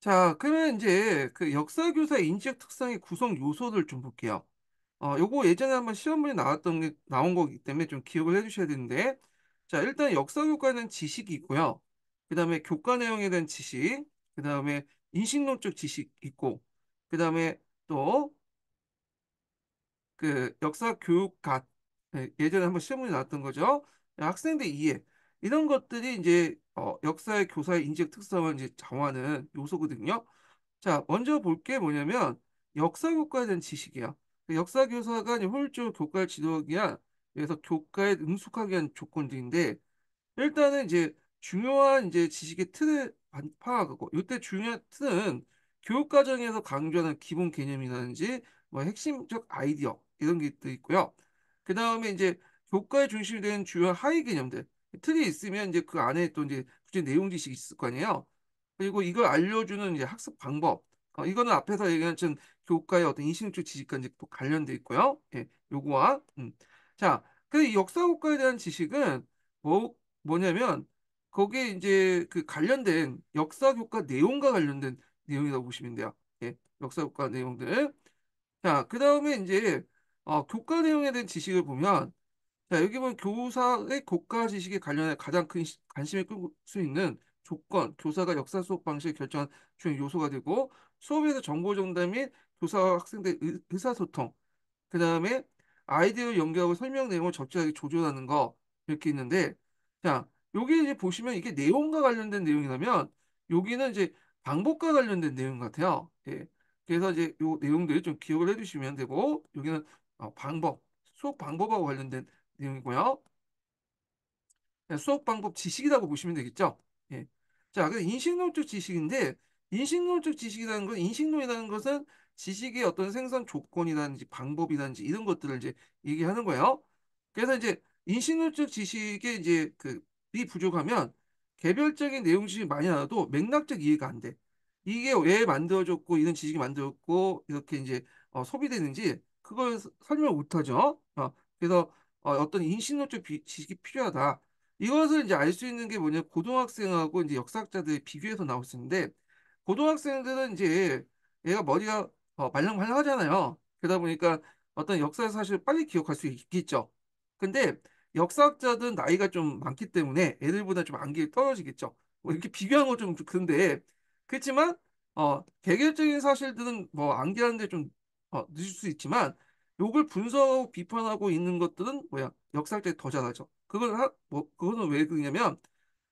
자, 그러면 이제 그 역사교사 인식 특성의 구성 요소들 좀 볼게요. 어, 요거 예전에 한번 시험문에 나왔던 게 나온 거기 때문에 좀 기억을 해주셔야 되는데, 자, 일단 역사 교과는 지식이고요. 그 다음에 교과 내용에 대한 지식, 그 다음에 인식론적 지식 있고, 그 다음에 또 그 역사 교육갓 예전에 한번 시험문에 나왔던 거죠. 학생들 이해, 이런 것들이 이제 어, 역사의 교사의 인식 특성을 이제 정하는 요소거든요. 자, 먼저 볼 게 뭐냐면 역사 교과에 대한 지식이야. 그 역사 교사가 홀조 교과를 지도하기 위한 그래서 교과에 응숙하기위한 조건들인데 일단은 이제 중요한 이제 지식의 틀을 파악하고 이때 중요한 틀은 교육 과정에서 강조하는 기본 개념이라든지 뭐 핵심적 아이디어 이런 게또 있고요. 그 다음에 이제 교과에 중심이 되는 주요 하위 개념들 틀이 있으면 이제 그 안에 또 이제 구체 내용 지식이 있을 거 아니에요. 그리고 이걸 알려주는 이제 학습 방법. 어, 이거는 앞에서 얘기한 좀 교과의 어떤 인식적 지식까지 또 관련돼 있고요. 예, 요거와 음. 자, 근데 역사 국가에 대한 지식은 뭐 뭐냐면 거기에 이제 그 관련된 역사 교과 내용과 관련된 내용이라고 보시면 돼요. 예, 역사 교과 내용들. 자, 그 다음에 이제 어, 교과 내용에 대한 지식을 보면 자, 여기 보면 교사의 고가 지식에 관련해 가장 큰 시- 관심을 끌 수 있는 조건, 교사가 역사 수업 방식을 결정한 중요 요소가 되고 수업에서 정보 전달 및 교사와 학생들의 의- 의사소통, 그 다음에 아이디어 연결하고 설명 내용을 적절하게 조절하는 거 이렇게 있는데 자, 여기 이제 보시면 이게 내용과 관련된 내용이라면 여기는 이제 방법과 관련된 내용 같아요. 예. 그래서 이제 요 내용들 을좀 기억을 해주시면 되고 여기는 어, 방법, 수업 방법하고 관련된 내용이고요. 네, 수업 방법 지식이라고 보시면 되겠죠. 예. 자, 인식론적 지식인데 인식론적 지식이라는 건 인식론이라는 것은 지식의 어떤 생산 조건이라든지 방법이라든지 이런 것들을 이제 얘기하는 거예요. 그래서 이제 인식론적 지식의 이제 그이 부족하면 개별적인 내용 식이 많이 나와도 맥락적 이해가 안 돼. 이게 왜 만들어졌고 이런 지식이 만들어고 이렇게 이제 어, 소비되는지 그걸 설명 못하죠. 어, 그래서 어, 어떤 인식론적 지식이 필요하다. 이것을 이제 알 수 있는 게 뭐냐 고등학생하고 이제 역사학자들 비교해서 나올 수 있는데 고등학생들은 이제 얘가 머리가 어, 말랑말랑하잖아요. 그러다 보니까 어떤 역사의 사실을 빨리 기억할 수 있겠죠. 근데 역사학자들은 나이가 좀 많기 때문에 애들보다 좀 안기이 떨어지겠죠. 뭐 이렇게 비교한 건좀 그런데 그렇지만 어, 개별적인 사실들은 뭐 암기하는데 좀 어, 늦을 수 있지만 요걸 분석 비판하고 있는 것들은 뭐야 역사학자의 더잘하죠 그걸 하, 뭐 그거는 왜 그러냐면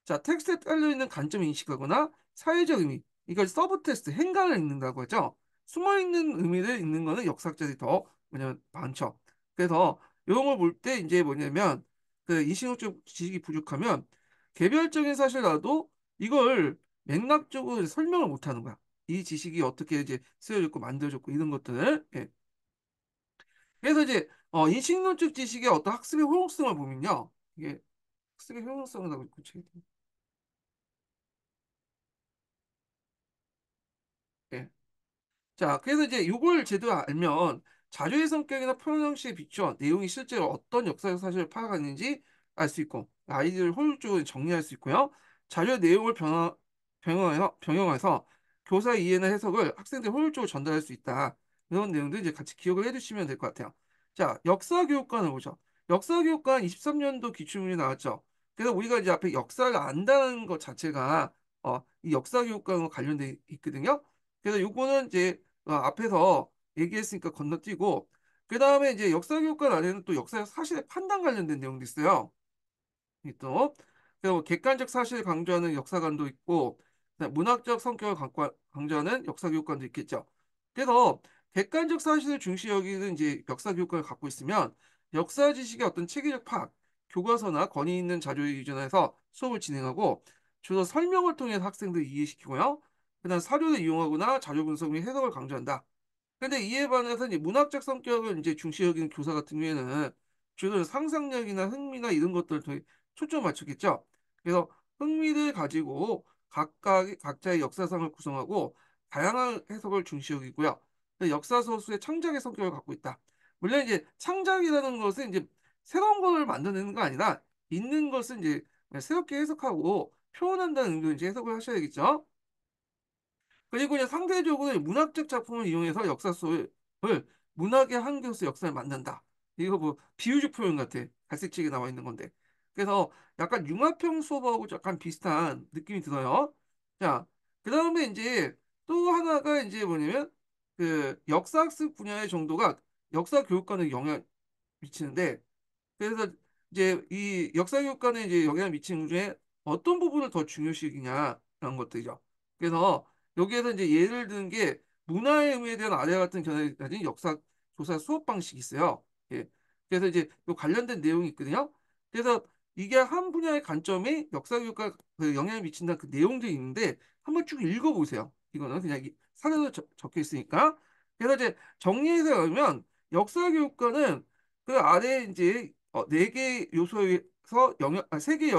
자 텍스트에 깔려 있는 관점 인식하거나 사회적 의미 이걸 서브 테스트 행간을 읽는다고 하죠. 숨어 있는 의미를 읽는 거는 역사학자들이 더 뭐냐면 많죠. 그래서 이런 걸 볼 때 이제 뭐냐면 그이식학적 지식이 부족하면 개별적인 사실라도 이걸 맥락적으로 설명을 못하는 거야. 이 지식이 어떻게 이제 쓰여졌고 만들어졌고 이런 것들을 예, 그래서 이제 어, 인식론적 지식의 어떤 학습의 효용성을 보면요. 이게 학습의 효용성이라고 구체적이 예. 자, 그래서 이제 이걸 제대로 알면 자료의 성격이나 표현 형식에 비추어 내용이 실제로 어떤 역사적 사실을 파악하는지 알 수 있고 아이들을 효율적으로 정리할 수 있고요. 자료 내용을 변화, 병행해서, 병행해서 교사 이해나 해석을 학생들 효율적으로 전달할 수 있다. 이런 내용도 이제 같이 기억을 해두시면 될 것 같아요. 자, 역사교육관을 보죠. 역사교육관 23년도 기출문이 나왔죠. 그래서 우리가 이제 앞에 역사를 안다는 것 자체가 어, 이 역사교육관과 관련돼 있거든요. 그래서 요거는 이제 어, 앞에서 얘기했으니까 건너뛰고 그 다음에 이제 역사교육관 안에는 또 역사 사실의 판단 관련된 내용도 있어요. 또 그리고 뭐 객관적 사실을 강조하는 역사관도 있고 문학적 성격을 강조하는 역사교육관도 있겠죠. 그래서 객관적 사실을 중시 여기는 이제 역사 교과를 갖고 있으면 역사 지식의 어떤 체계적 파악, 교과서나 권위 있는 자료에 의존해서 수업을 진행하고 주로 설명을 통해 서 학생들을 이해시키고요. 그다음 사료를 이용하거나 자료 분석 및 해석을 강조한다. 근데 이에 반해서 이제 문학적 성격을 이제 중시 여기는 교사 같은 경우에는 주로 상상력이나 흥미나 이런 것들을 통해 초점을 맞추겠죠. 그래서 흥미를 가지고 각각 각자의 역사상을 구성하고 다양한 해석을 중시 여기고요. 네, 역사 소수의 창작의 성격을 갖고 있다. 물론 이제 창작이라는 것은 이제 새로운 것을 만드는거 아니라 있는 것을 이제 새롭게 해석하고 표현한다는 의미로 이제 해석을 하셔야겠죠. 그리고 이제 상대적으로 문학적 작품을 이용해서 역사 소를 문학의 한계로서 역사를 만든다. 이거 뭐 비유적 표현 같아. 갈색책에 나와 있는 건데. 그래서 약간 융합형 수업하고 약간 비슷한 느낌이 들어요. 자, 그 다음에 이제 또 하나가 이제 뭐냐면 그 역사학습 분야의 정도가 역사 교육과는 영향 미치는데 그래서 이제 이 역사 교육과는 이제 영향을 미치는 중에 어떤 부분을 더 중요시하냐라는 것들이죠. 그래서 여기에서 이제 예를 드는 게 문화의 의미에 대한 아래와 같은 견해를 가진 역사 조사 수업 방식이 있어요. 예. 그래서 이제 요 관련된 내용이 있거든요. 그래서 이게 한 분야의 관점이 역사 교육과 그 영향을 미친다는 그 내용들이 있는데 한번 쭉 읽어보세요. 이거는 그냥 사례로 적, 적혀 있으니까. 그래서 이제 정리해서 보면 역사 교육과는 그 아래 이제 어, 네개 요소에서 영향, 아, 세 개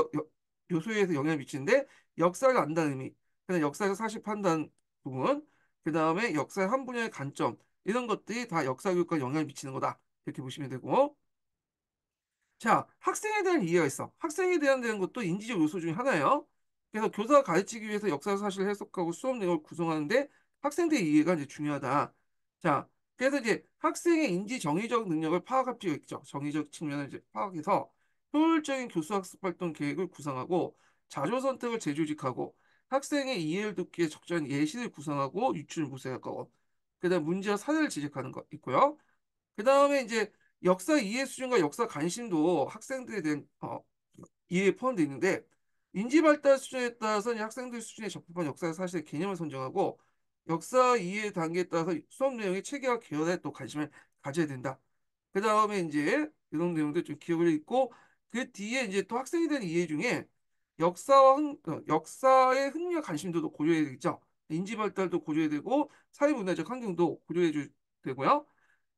요소에서 영향을 미치는데 역사를 안다는 의미, 그다음 역사에서 사실 판단 부분, 그 다음에 역사의 한 분야의 관점 이런 것들이 다 역사 교육과 영향을 미치는 거다 이렇게 보시면 되고. 자, 학생에 대한 이해가 있어. 학생에 대한 대는 것도 인지적 요소 중에 하나예요. 그래서 교사가 가르치기 위해서 역사 사실을 해석하고 수업 내용을 구성하는데 학생들의 이해가 이제 중요하다. 자, 그래서 이제 학생의 인지 정의적 능력을 파악할 필요가 있죠. 정의적 측면을 이제 파악해서 효율적인 교수 학습 활동 계획을 구상하고 자조 선택을 재조직하고 학생의 이해를 돕기에 적절한 예시를 구성하고 유출을 구색할 거고 그다음 문제와 사례를 지적하는 거 있고요. 그 다음에 이제 역사 이해 수준과 역사 관심도 학생들에 대한 어, 이해에 포함되어 있는데 인지발달 수준에 따라서는 학생들 수준에 적합한 역사 사실 개념을 선정하고 역사 이해 단계에 따라서 수업 내용의 체계와 개연에 또 관심을 가져야 된다. 그 다음에 이제 이런 내용들 좀 기억을 읽고 그 뒤에 이제 또 학생에 대한 이해 중에 역사와 흥, 어, 역사의 흥미와 관심도도 고려해야 되겠죠. 인지 발달도 고려해야 되고 사회 문화적 환경도 고려해 줘야 되고요.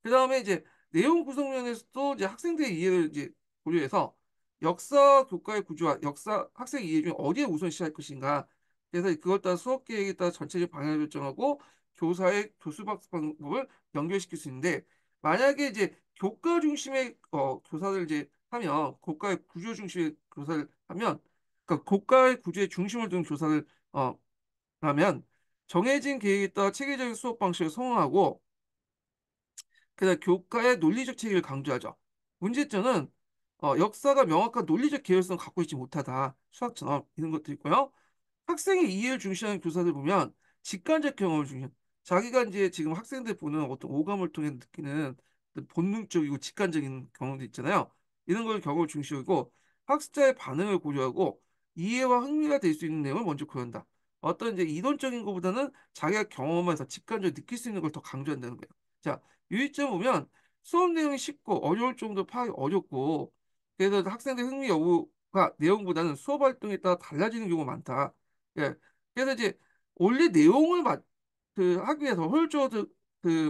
그 다음에 이제 내용 구성 면에서도 이제 학생들의 이해를 이제 고려해서 역사 교과의 구조와 역사 학생 이해 중에 어디에 우선시할 것인가. 그래서 그걸 따라 수업 계획에 따라 전체적 인 방향을 결정하고 교사의 교수 박사 방법을 연결시킬 수 있는데 만약에 이제 교과 중심의 어, 교사를 이제 하면 고가의 구조 중심의 교사를 하면 그러니까 고가의 구조의 중심을 둔 교사를 어 하면 정해진 계획에 따라 체계적인 수업 방식을 성공하고 그다음 교과의 논리적 체계를 강조하죠. 문제점은 어, 역사가 명확한 논리적 계열성을 갖고 있지 못하다. 수학처럼 이런 것도 있고요. 학생의 이해를 중시하는 교사들 보면 직관적 경험을 중시한 자기가 이제 지금 학생들 보는 어떤 오감을 통해 느끼는 본능적이고 직관적인 경험도 있잖아요. 이런 걸 경험을 중시하고 학습자의 반응을 고려하고 이해와 흥미가 될 수 있는 내용을 먼저 고려한다. 어떤 이제 이론적인 것보다는 자기가 경험하서 직관적으로 느낄 수 있는 걸 더 강조한다는 거예요. 자, 유의점 보면 수업 내용이 쉽고 어려울 정도 로 파악이 어렵고 그래서 학생들 흥미 여부가 내용보다는 수업 활동에 따라 달라지는 경우가 많다. 예. 그래서 이제 원래 내용을 맞, 그 하기 위해서 홀조그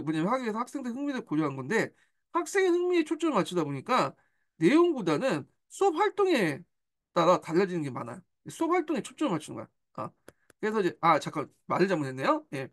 뭐냐면 하기 위해서 학생들 흥미를 고려한 건데 학생의 흥미에 초점을 맞추다 보니까 내용보다는 수업 활동에 따라 달라지는 게 많아요. 수업 활동에 초점을 맞추는 거야. 아, 그래서 이제 아 잠깐 말을 잘못했네요. 예,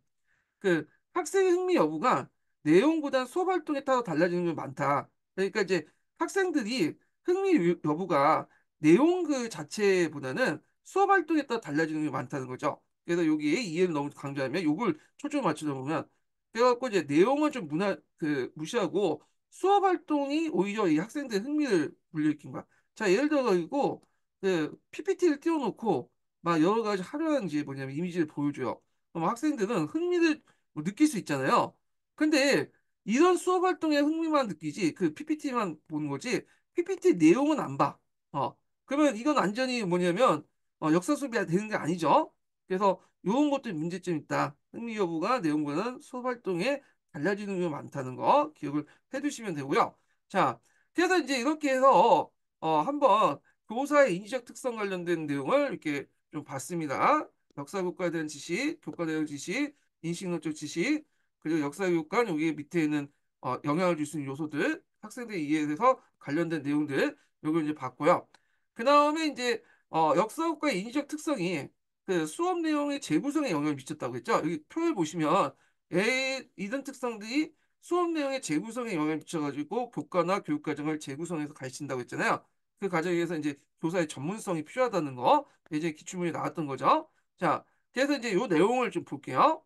그 학생의 흥미 여부가 내용보다는 수업 활동에 따라 달라지는 게 많다. 그러니까 이제 학생들이 흥미 여부가 내용 그 자체보다는 수업 활동에 따라 달라지는 게 많다는 거죠. 그래서 여기에 이해를 너무 강조하면 요걸 초점 을 맞추다 보면 그래갖고 이제 내용은 좀 문화 그 무시하고 수업 활동이 오히려 이 학생들의 흥미를 불리킨 거야. 자 예를 들어서 이거 그 PPT를 띄워놓고 막 여러 가지 화려한 이제 뭐냐면 이미지를 보여줘요. 그럼 학생들은 흥미를 뭐 느낄 수 있잖아요. 근데 이런 수업 활동의 흥미만 느끼지 그 PPT만 보는 거지 PPT 내용은 안 봐. 어, 그러면 이건 완전히 뭐냐면 어, 역사 소비가 되는 게 아니죠. 그래서 이런 것도 문제점 이 있다. 흥미 여부가 내용과는 수활동에 달라지는 게 많다는 거 기억을 해두시면 되고요. 자, 그래서 이제 이렇게 해서 어, 한번 교사의 인지적 특성 관련된 내용을 이렇게 좀 봤습니다. 역사교과에 대한 지식, 교과 내용 지식, 인식론적 지식, 그리고 역사교육관 여기 밑에 있는 어, 영향을 줄 수 있는 요소들 학생들이 이해해서 관련된 내용들 여기 이제 봤고요. 그 다음에 이제 어, 역사학과의 인위적 특성이 그 수업 내용의 재구성에 영향을 미쳤다고 했죠. 여기 표를 보시면 A 이런 특성들이 수업 내용의 재구성에 영향을 미쳐가지고 교과나 교육 과정을 재구성해서 가르친다고 했잖아요. 그 과정에 의해서 이제 교사의 전문성이 필요하다는 거 이제 기출문이 나왔던 거죠. 자, 그래서 이제 요 내용을 좀 볼게요.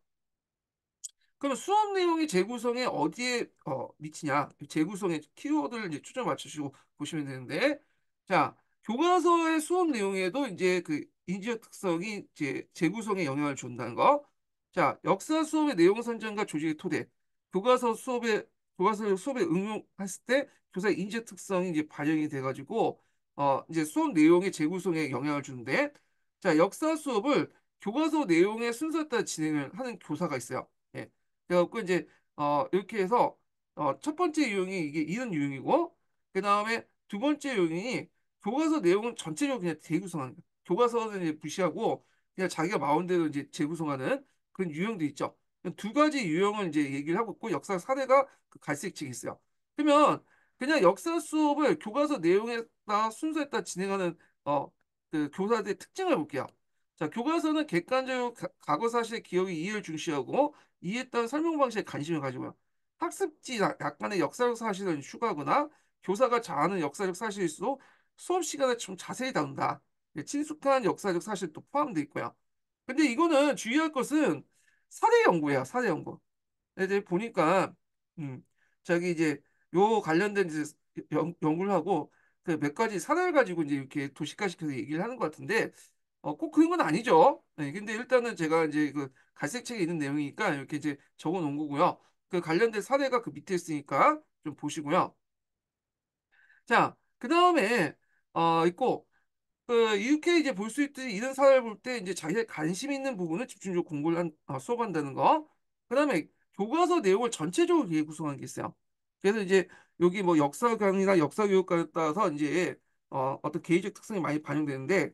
그럼 수업 내용이 재구성에 어디에 어, 미치냐? 재구성의 키워드를 이제 초점 맞추시고 보시면 되는데, 자, 교과서의 수업 내용에도 이제 그 인지적 특성이 이제 재구성에 영향을 준다는 거. 자, 역사 수업의 내용 선정과 조직의 토대. 교과서 수업에 교과서 수업에 응용했을 때 교사 의 인재 특성이 이제 반영이 돼가지고 어 이제 수업 내용의 재구성에 영향을 주는데 자 역사 수업을 교과서 내용의 순서에 따라 진행을 하는 교사가 있어요. 그래갖고 이제 어, 이렇게 해서 어, 첫 번째 유형이 이게 이런 유형이고 그 다음에 두 번째 유형이 교과서 내용은 전체적으로 그냥 재구성하는 교과서는 이제 부시하고 그냥 자기가 마음대로 이제 재구성하는 그런 유형도 있죠. 두 가지 유형을 이제 얘기를 하고 있고 역사 사례가 그 갈색 층이 있어요. 그러면 그냥 역사 수업을 교과서 내용에 따라 순서에 따라 진행하는 어, 그 교사들의 특징을 볼게요. 자, 교과서는 객관적 과거 사실의 기억의 이해를 중시하고 이에 따른 설명 방식에 관심을 가지고요. 학습지 약간의 역사적 사실을 추가하거나 교사가 잘하는 역사적 사실일수록 수업 시간에 좀 자세히 다룬다. 예, 친숙한 역사적 사실도 포함되어 있고요. 근데 이거는 주의할 것은 사례 연구예요. 사례 연구. 예, 이제 보니까 음, 저기 이제 요 관련된 이제 연, 연구를 하고 그 몇 가지 사례를 가지고 이제 이렇게 도식화시켜서 얘기를 하는 것 같은데 어, 꼭 그런 건 아니죠. 네, 근데 일단은 제가 이제 그 갈색 책에 있는 내용이니까 이렇게 이제 적어 놓은 거고요. 그 관련된 사례가 그 밑에 있으니까 좀 보시고요. 자, 그 다음에, 어, 있고, 그, 이렇게 이제 볼 수 있듯이 이런 사례를 볼 때 이제 자기가 관심 있는 부분을 집중적으로 공부를 한, 어, 수업한다는 거. 그 다음에 교과서 내용을 전체적으로 이렇게 구성한 게 있어요. 그래서 이제 여기 뭐 역사 강의나 역사 교육과에 따라서 이제 어, 어떤 개인적 특성이 많이 반영되는데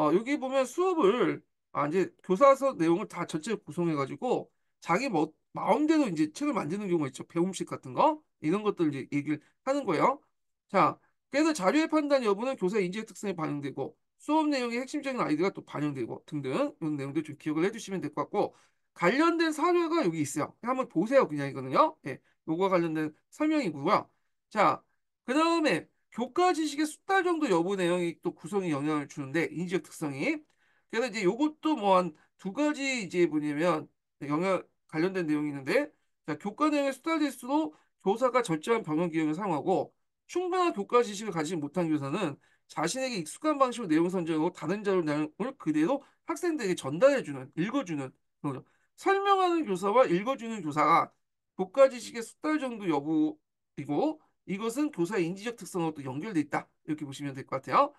어, 여기 보면 수업을 아, 이제 교사서 내용을 다 전체 구성해가지고 자기 뭐, 마음대로 이제 책을 만드는 경우가 있죠. 배움식 같은 거 이런 것들 이제 얘기를 하는 거예요. 자, 그래서 자료의 판단 여부는 교사 인지의 특성에 반영되고 수업 내용의 핵심적인 아이디어가 또 반영되고 등등 이런 내용들 좀 기억을 해주시면 될 것 같고 관련된 사례가 여기 있어요. 한번 보세요. 그냥 이거는요. 예, 요거 관련된 설명이고요. 자, 그 다음에 교과 지식의 숫달 정도 여부 내용이 또 구성에 영향을 주는데 인지적 특성이 그래서 이제 요것도 뭐 한 두 가지 이제 뭐냐면 영향 관련된 내용이 있는데 자, 교과 내용의 숫달 될수록 교사가 절제한 병역 기억을 사용하고 충분한 교과 지식을 가지지 못한 교사는 자신에게 익숙한 방식으로 내용 선정하고 다른 자료 내용을 그대로 학생들에게 전달해주는 읽어주는 그런 설명하는 교사와 읽어주는 교사가 교과 지식의 숫달 정도 여부이고 이것은 교사의 인지적 특성하고도 연결돼 있다. 이렇게 보시면 될 것 같아요.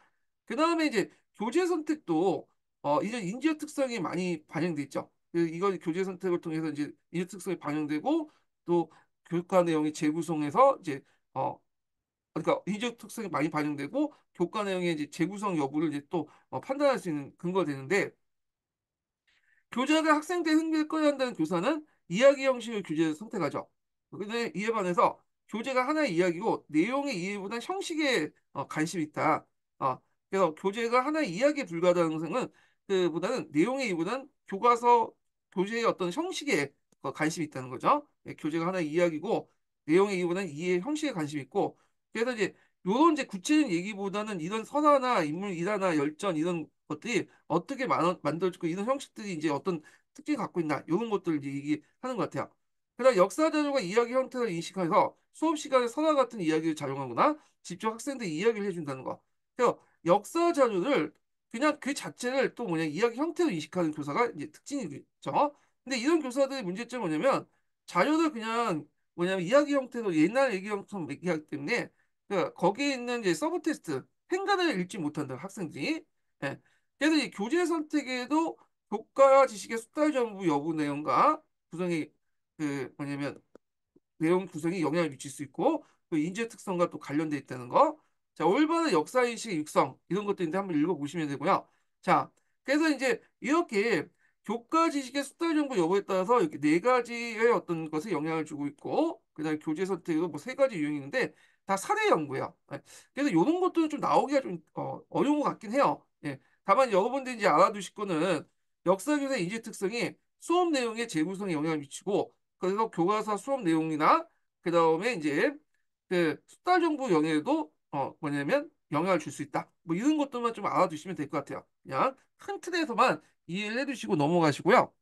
그 다음에 이제 교재 선택도 어, 이제 인지적 특성이 많이 반영돼 있죠. 그 이거 교재 선택을 통해서 이제 인지적 특성이 반영되고 또 교과 내용이 재구성해서 이제 어 그러니까 인지적 특성이 많이 반영되고 교과 내용의 이제 재구성 여부를 이제 또 어, 판단할 수 있는 근거가 되는데 교재가 학생들 흥미를 끌어야 한다는 교사는 이야기 형식의 교재를 선택하죠. 근데 이에 반해서 교재가 하나의 이야기고 내용의 이해보다 형식에 어, 관심이 있다. 어, 그래서 교재가 하나의 이야기에 불과하다는 것은 그보다는 내용의 이보다는 해 교과서 교재의 어떤 형식에 어, 관심이 있다는 거죠. 예, 교재가 하나의 이야기고 내용의 이보다는 해 이해 형식에 관심이 있고 그래서 이제 요런 이제 구체적인 얘기보다는 이런 서사나 인물 일화나 열전 이런 것들이 어떻게 만들어지고 이런 형식들이 이제 어떤 특징을 갖고 있나 이런 것들을 얘기하는 것 같아요. 그러나 역사자료가 이야기 형태를 인식해서 수업 시간에 서화 같은 이야기를 작용하거나 직접 학생들 이야기를 해준다는 거. 그래서 역사 자료를 그냥 그 자체를 또 뭐냐 이야기 형태로 인식하는 교사가 이제 특징이죠 근데 이런 교사들의 문제점이 뭐냐면 자료를 그냥 뭐냐면 이야기 형태로 옛날 얘기 형태로 얘기하기 때문에 그러니까 거기에 있는 이제 서브 테스트 행간을 읽지 못한다 학생들이. 예. 그래서 이 교재 선택에도 교과 지식의 숙달 전부 여부 내용과 구성이 그 예, 뭐냐면 내용 구성이 영향을 미칠 수 있고 그 인재 특성과 또 관련돼 있다는 거. 자, 올바른 역사인식 육성 이런 것들인데 한번 읽어보시면 되고요. 자, 그래서 이제 이렇게 교과 지식의 수달 정보 여부에 따라서 이렇게 네 가지의 어떤 것에 영향을 주고 있고 그다음에 교재 선택도 뭐 세 가지 유형이 있는데 다 사례 연구예요. 예, 그래서 이런 것들은 좀 나오기가 좀 어, 어려운 것 같긴 해요. 예. 다만 여러분들이 이제 알아두실 거는 역사 교사 인재 특성이 수업 내용의 재구성에 영향을 미치고 그래서 교과서 수업 내용이나 그 다음에 이제 그 수달 정보 영역에도 어 뭐냐면 영향을 줄 수 있다. 뭐 이런 것들만 좀 알아두시면 될 것 같아요. 그냥 큰 틀에서만 이해를 해두시고 넘어가시고요.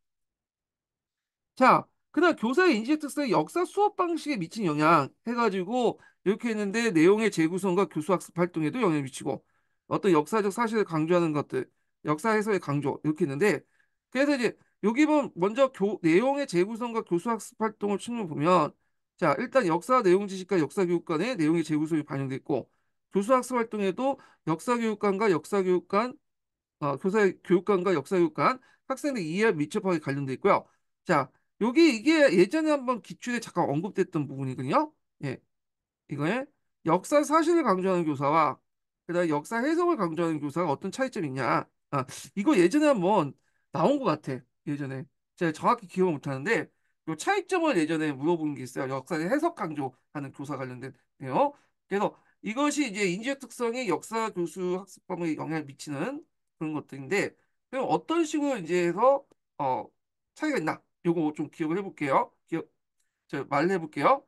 자, 그 다음 교사의 인지 의 특성이 역사 수업 방식에 미친 영향 해가지고 이렇게 했는데 내용의 재구성과 교수 학습 활동에도 영향을 미치고 어떤 역사적 사실을 강조하는 것들, 역사 해석의 강조 이렇게 했는데 그래서 이제 여기 보면 먼저 교, 내용의 재구성과 교수학습 활동을 측면 보면 자 일단 역사 내용 지식과 역사교육관의 내용의 재구성이 반영됐고 교수학습 활동에도 역사교육관과 역사교육관 어, 교사 교육관과 역사교육관 학생의 이해와 밀접하게 관련돼 있고요. 자 여기 이게 예전에 한번 기출에 잠깐 언급됐던 부분이거든요. 예, 이거에 역사 사실을 강조하는 교사와 그다음 역사 해석을 강조하는 교사가 어떤 차이점이 있냐. 아, 이거 예전에 한번 나온 것 같아. 예전에 제가 정확히 기억 을 못하는데 요 차이점을 예전에 물어본 게 있어요. 역사의 해석 강조하는 교사 관련된 내용 그래서 이것이 이제 인지적 특성이 역사 교수 학습법에 영향을 미치는 그런 것들인데 그럼 어떤 식으로 이제 해서 어 차이가 있나? 요거 좀 기억을 해볼게요. 기억 저 말해볼게요.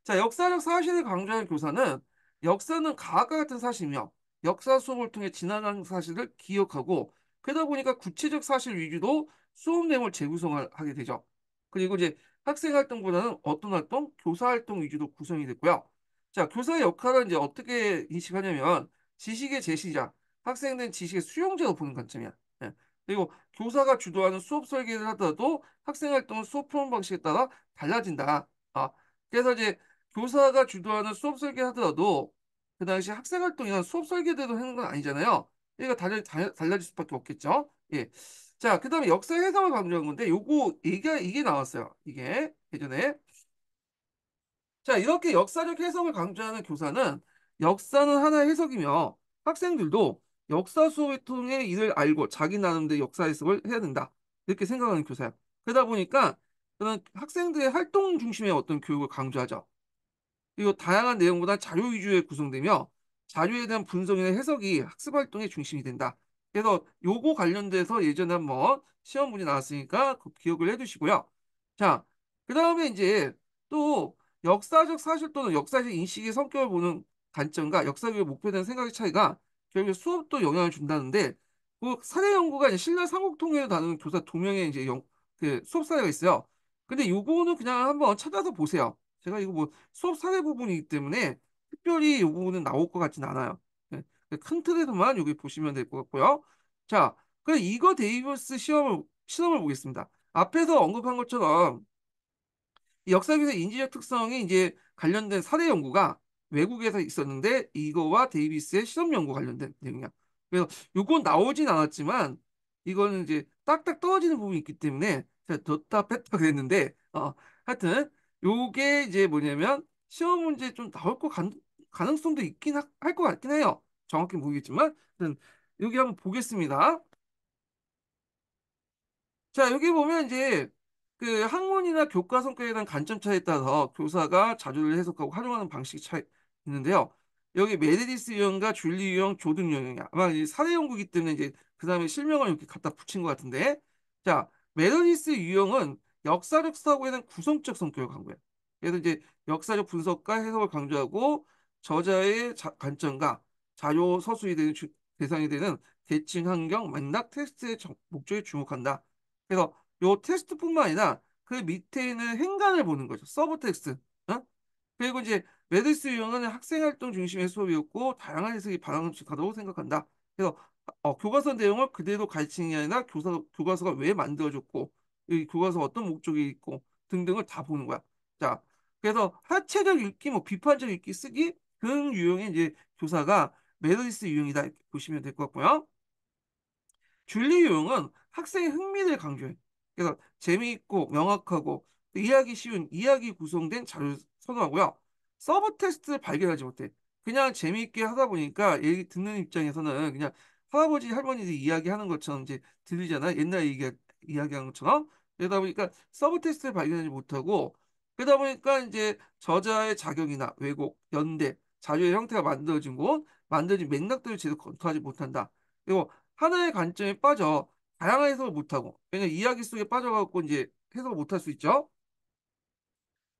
을자 역사적 사실을 강조하는 교사는 역사는 과학과 같은 사실이며 역사 수업을 통해 지난간 사실을 기억하고 그러다 보니까 구체적 사실 위주로 수업 내용을 재구성을 하게 되죠. 그리고 이제 학생 활동보다는 어떤 활동? 교사 활동 위주로 구성이 됐고요. 자, 교사의 역할은 이제 어떻게 인식하냐면 지식의 제시자, 학생된 지식의 수용자로 보는 관점이야. 예. 그리고 교사가 주도하는 수업 설계를 하더라도 학생 활동은 수업 푸는 방식에 따라 달라진다. 아, 그래서 이제 교사가 주도하는 수업 설계를 하더라도 그 당시 학생 활동이나 수업 설계대로 하는 건 아니잖아요. 얘가 달라, 달, 달라질 수밖에 없겠죠. 예. 자, 그 다음에 역사 해석을 강조한 건데, 요거, 얘가, 이게 나왔어요. 이게, 예전에. 자, 이렇게 역사적 해석을 강조하는 교사는 역사는 하나의 해석이며 학생들도 역사 수업을 통해 이를 알고 자기 나름대로 역사 해석을 해야 된다. 이렇게 생각하는 교사야 그러다 보니까 저는 학생들의 활동 중심의 어떤 교육을 강조하죠. 그리고 다양한 내용보다 자료 위주에 구성되며 자료에 대한 분석이나 해석이 학습 활동의 중심이 된다. 그래서 요거 관련돼서 예전에 한번 시험문제 나왔으니까 기억을 해두시고요. 자, 그 다음에 이제 또 역사적 사실 또는 역사적 인식의 성격을 보는 관점과 역사교육 목표된 생각의 차이가 결국 수업도 영향을 준다는데 그 사례 연구가 이제 신라 삼국통일을 다루는 교사 두 명의 이제 영, 그 수업 사례가 있어요. 근데 요거는 그냥 한번 찾아서 보세요. 제가 이거 뭐 수업 사례 부분이기 때문에 특별히 이 부분은 나올 것 같진 않아요. 네, 그 큰 틀에서만 여기 보시면 될 것 같고요. 자, 그럼 이거 데이버스 시험을, 실험을 보겠습니다. 앞에서 언급한 것처럼 역사교사 인지적 특성이 이제 관련된 사례 연구가 외국에서 있었는데 이거와 데이비스의 실험 연구 관련된 내용이야. 그래서 이건 나오진 않았지만 이거는 이제 딱딱 떨어지는 부분이 있기 때문에 제가 뒀다 뺐다 그랬는데 어, 하여튼 요게 이제 뭐냐면 시험 문제 좀 나올 것 같, 가능성도 있긴 할 것 같긴 해요. 정확히 모르겠지만 여기 한번 보겠습니다. 자 여기 보면 이제 그 학문이나 교과 성과에 대한 관점 차에 따라서 교사가 자료를 해석하고 활용하는 방식이 차이 있는데요. 여기 메르디스 유형과 줄리 유형, 조등 유형이 야 아마 사례 연구기 때문에 이제 그 다음에 실명을 이렇게 갖다 붙인 것 같은데 자 메르디스 유형은 역사적 사고에 대한 구성적 성격을 강조해요. 그래서 이제 역사적 분석과 해석을 강조하고 저자의 자, 관점과 자료 서술이 되는 주, 대상이 되는 대칭 환경 맥락 테스트의 정, 목적에 주목한다. 그래서 요 테스트뿐만 아니라 그 밑에 있는 행간을 보는 거죠. 서브 텍스트. 어? 그리고 이제 메디스 유형은 학생 활동 중심의 수업이었고 다양한 해석이 바람직하다고 생각한다. 그래서 어, 교과서 내용을 그대로 가르치는 게 아니라 교사, 교과서가 왜 만들어졌고 이 교과서 어떤 목적이 있고 등등을 다 보는 거야. 자, 그래서 하체적 읽기, 뭐 비판적 읽기 쓰기, 그유형의 이제 교사가 메더디스 유형이다 보시면 될 것 같고요. 줄리 유형은 학생의 흥미를 강조해. 그래서 재미있고 명확하고 이해하기 쉬운 이야기 구성된 자료를 선호하고요. 서브 테스트를 발견하지 못해. 그냥 재미있게 하다 보니까 얘기 듣는 입장에서는 그냥 할아버지 할머니들이 이야기하는 것처럼 이제 들리잖아. 옛날 얘기 이야기하는 것처럼. 그러다 보니까 서브 테스트를 발견하지 못하고 그러다 보니까 이제 저자의 자격이나 왜곡, 연대, 자유의 형태가 만들어진 곳, 만들어진 맥락들을 제대로 검토하지 못한다. 그리고 하나의 관점에 빠져 다양한 해석을 못하고 왜냐면 이야기 속에 빠져갖고 이제 해석을 못할 수 있죠.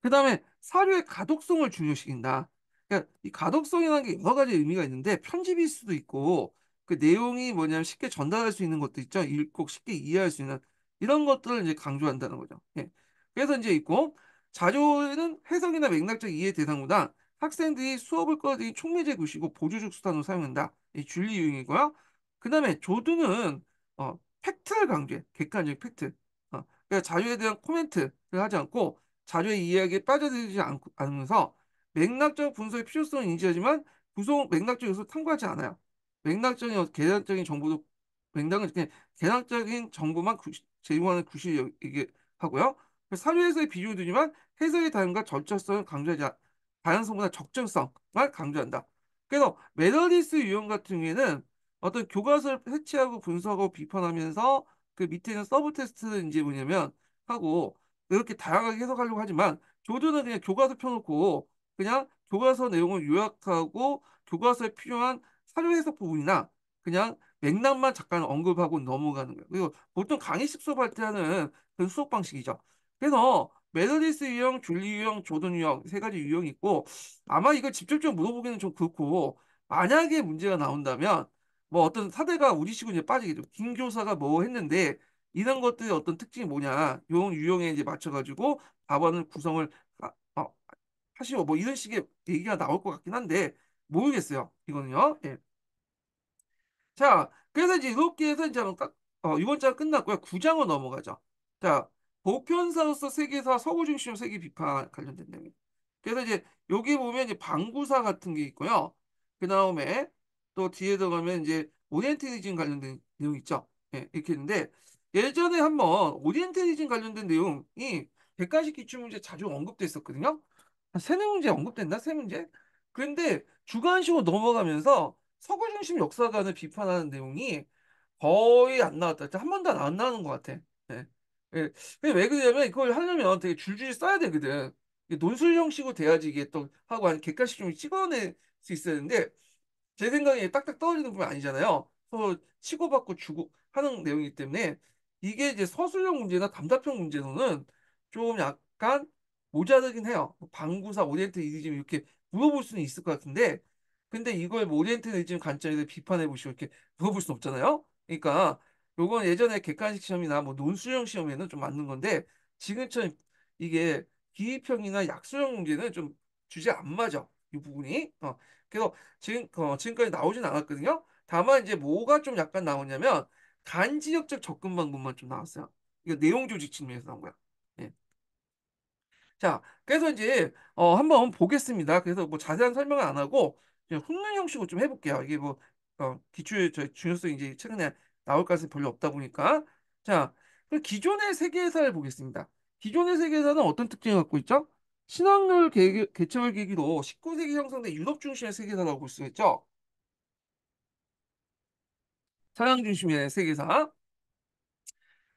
그 다음에 사료의 가독성을 중요시킨다. 그러니까 이 가독성이라는 게 여러 가지 의미가 있는데 편집일 수도 있고 그 내용이 뭐냐면 쉽게 전달할 수 있는 것도 있죠. 읽고 쉽게 이해할 수 있는 이런 것들을 이제 강조한다는 거죠. 예. 그래서 이제 있고 자료는 해석이나 맥락적 이해 대상보다 학생들이 수업을 끌어들인 촉매제 구시고 보조적 수단으로 사용한다. 이 줄리 유형이고요. 그 다음에 조두는 어, 팩트를 강조해. 객관적 팩트. 어, 그러니까 자료에 대한 코멘트를 하지 않고 자료의 이야기에 빠져들지 않, 으면서 맥락적 분석의 필요성을 인지하지만 구성 맥락적 요소를 탐구하지 않아요. 맥락적인 어, 계산적인 정보도 맥락은 그냥 계산적인 정보만 구, 제공하는 구실이게 하고요. 사료에서의 비교들이지만 해석의 다양과 절차성을 강조하지 다양성보다 적정성을 강조한다. 그래서 메더리스 유형 같은 경우에는 어떤 교과서를 해체하고 분석하고 비판하면서 그 밑에 있는 서브 테스트는 이제 뭐냐면 하고 이렇게 다양하게 해석하려고 하지만 조조는 그냥 교과서 펴놓고 그냥 교과서 내용을 요약하고 교과서에 필요한 사료 해석 부분이나 그냥 맥락만 잠깐 언급하고 넘어가는 거예요. 그리고 보통 강의식 수업할 때 하는 그런 수업 방식이죠. 그래서 메더리스 유형, 줄리 유형, 조던 유형 세 가지 유형이 있고 아마 이걸 직접적으로 물어보기는 좀 그렇고 만약에 문제가 나온다면 뭐 어떤 사대가 우리 식으로 이제 빠지겠죠. 김 교사가 뭐 했는데 이런 것들의 어떤 특징이 뭐냐 유형 유형에 이제 맞춰가지고 답안을 구성을 하, 아, 어, 하시고뭐 이런 식의 얘기가 나올 것 같긴 한데 모르겠어요. 이거는요. 예. 자 그래서 이제 이렇게 해서 이제 딱, 어, 이번 장 끝났고요. 9장으로 넘어가죠. 자 보편사로서 세계사 서구 중심 세계 비판 관련된 내용. 그래서 이제 여기 보면 이제 방구사 같은 게 있고요. 그 다음에 또 뒤에 들어가면 이제 오리엔테리즘 관련된 내용 있죠. 예, 이렇게 있는데 예전에 한번 오리엔테리즘 관련된 내용이 객관식 기출문제 자주 언급됐었거든요. 세네 문제 언급됐나? 세 문제? 그런데 주관식으로 넘어가면서 서구 중심 역사관을 비판하는 내용이 거의 안 나왔다. 한 번도 안 나오는 것 같아. 예. 예. 왜 그러냐면 이걸 하려면 되게 줄줄이 써야 되거든. 이게 논술 형식으로 돼야지 이게 또 하고 한 객관식 좀 찍어낼 수 있어야 되는데 제 생각에 딱딱 떨어지는 부분 아니잖아요. 서로 치고받고 주고 하는 내용이기 때문에 이게 이제 서술형 문제나 담답형 문제로는 좀 약간 모자르긴 해요. 뭐 방구사, 오리엔트, 이디즘 이렇게 물어볼 수는 있을 것 같은데 근데 이걸 뭐 오리엔트, 이디즘 관점에서 비판해 보시고 이렇게 물어볼 수는 없잖아요. 그러니까 요건 예전에 객관식 시험이나 뭐 논술형 시험에는 좀 맞는 건데 지금처럼 이게 기입형이나 약수형 문제는 좀 주제 안 맞아 이 부분이 어 그래서 지금 어, 지금까지 나오진 않았거든요 다만 이제 뭐가 좀 약간 나오냐면 간지역적 접근 방법만 좀 나왔어요 이거 내용 조직 측면에서 나온 거야 예. 자 그래서 이제 어 한번 보겠습니다 그래서 뭐 자세한 설명은 안 하고 그냥 훈련 형식으로 좀 해볼게요 이게 뭐 어, 기출 저 중요성 이제 최근에 나올 가능성이 별로 없다 보니까 자 기존의 세계사를 보겠습니다. 기존의 세계사는 어떤 특징을 갖고 있죠? 신학률 개, 개척을 계기로 19세기 형성된 유럽 중심의 세계사라고 볼 수 있죠. 서양 중심의 세계사.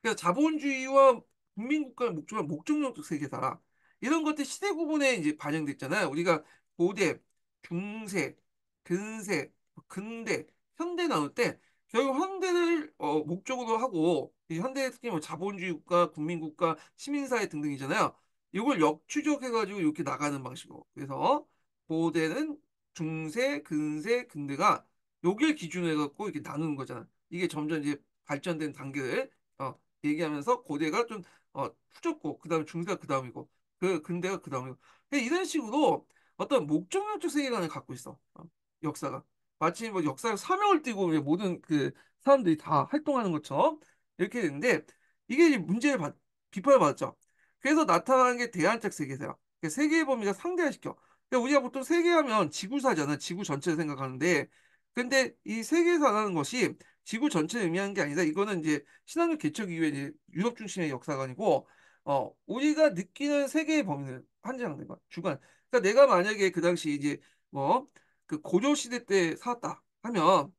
그래서 자본주의와 국민국가의 목적 목적용적 세계사. 이런 것들 시대 구분에 이제 반영됐잖아요. 우리가 고대, 중세, 근세, 근대, 현대 나올 때 결국 현대를 어, 목적으로 하고 이 현대의 특징은 뭐 자본주의 국가, 국민국가, 시민사회 등등이잖아요. 이걸 역추적해가지고 이렇게 나가는 방식으로. 그래서 고대는 중세, 근세, 근대가 요길 기준으로 해갖고 이렇게 나누는 거잖아. 이게 점점 이제 발전된 단계를 어, 얘기하면서 고대가 좀 어, 후졌고 그 다음에 중세가 그 다음이고 그 근대가 그 다음이고 이런 식으로 어떤 목적역적 세계관을 갖고 있어 어, 역사가 마치 뭐 역사의 사명을 띠고 모든 그 사람들이 다 활동하는 것처럼 이렇게 되는데 이게 문제를 받, 비판을 받았죠. 그래서 나타나는 게대안적 세계세요. 그러니까 세계의 범위가 상대화시켜. 그러니까 우리가 보통 세계하면 지구사잖아. 지구 전체를 생각하는데 근데 이 세계사라는 것이 지구 전체를 의미하는 게 아니다. 이거는 이제 신학력 개척 이후에 이제 유럽 중심의 역사관이고 어 우리가 느끼는 세계의 범위는 한정된 거야. 주관. 그러니까 내가 만약에 그 당시 이제 뭐그 고조 시대 때 살았다 하면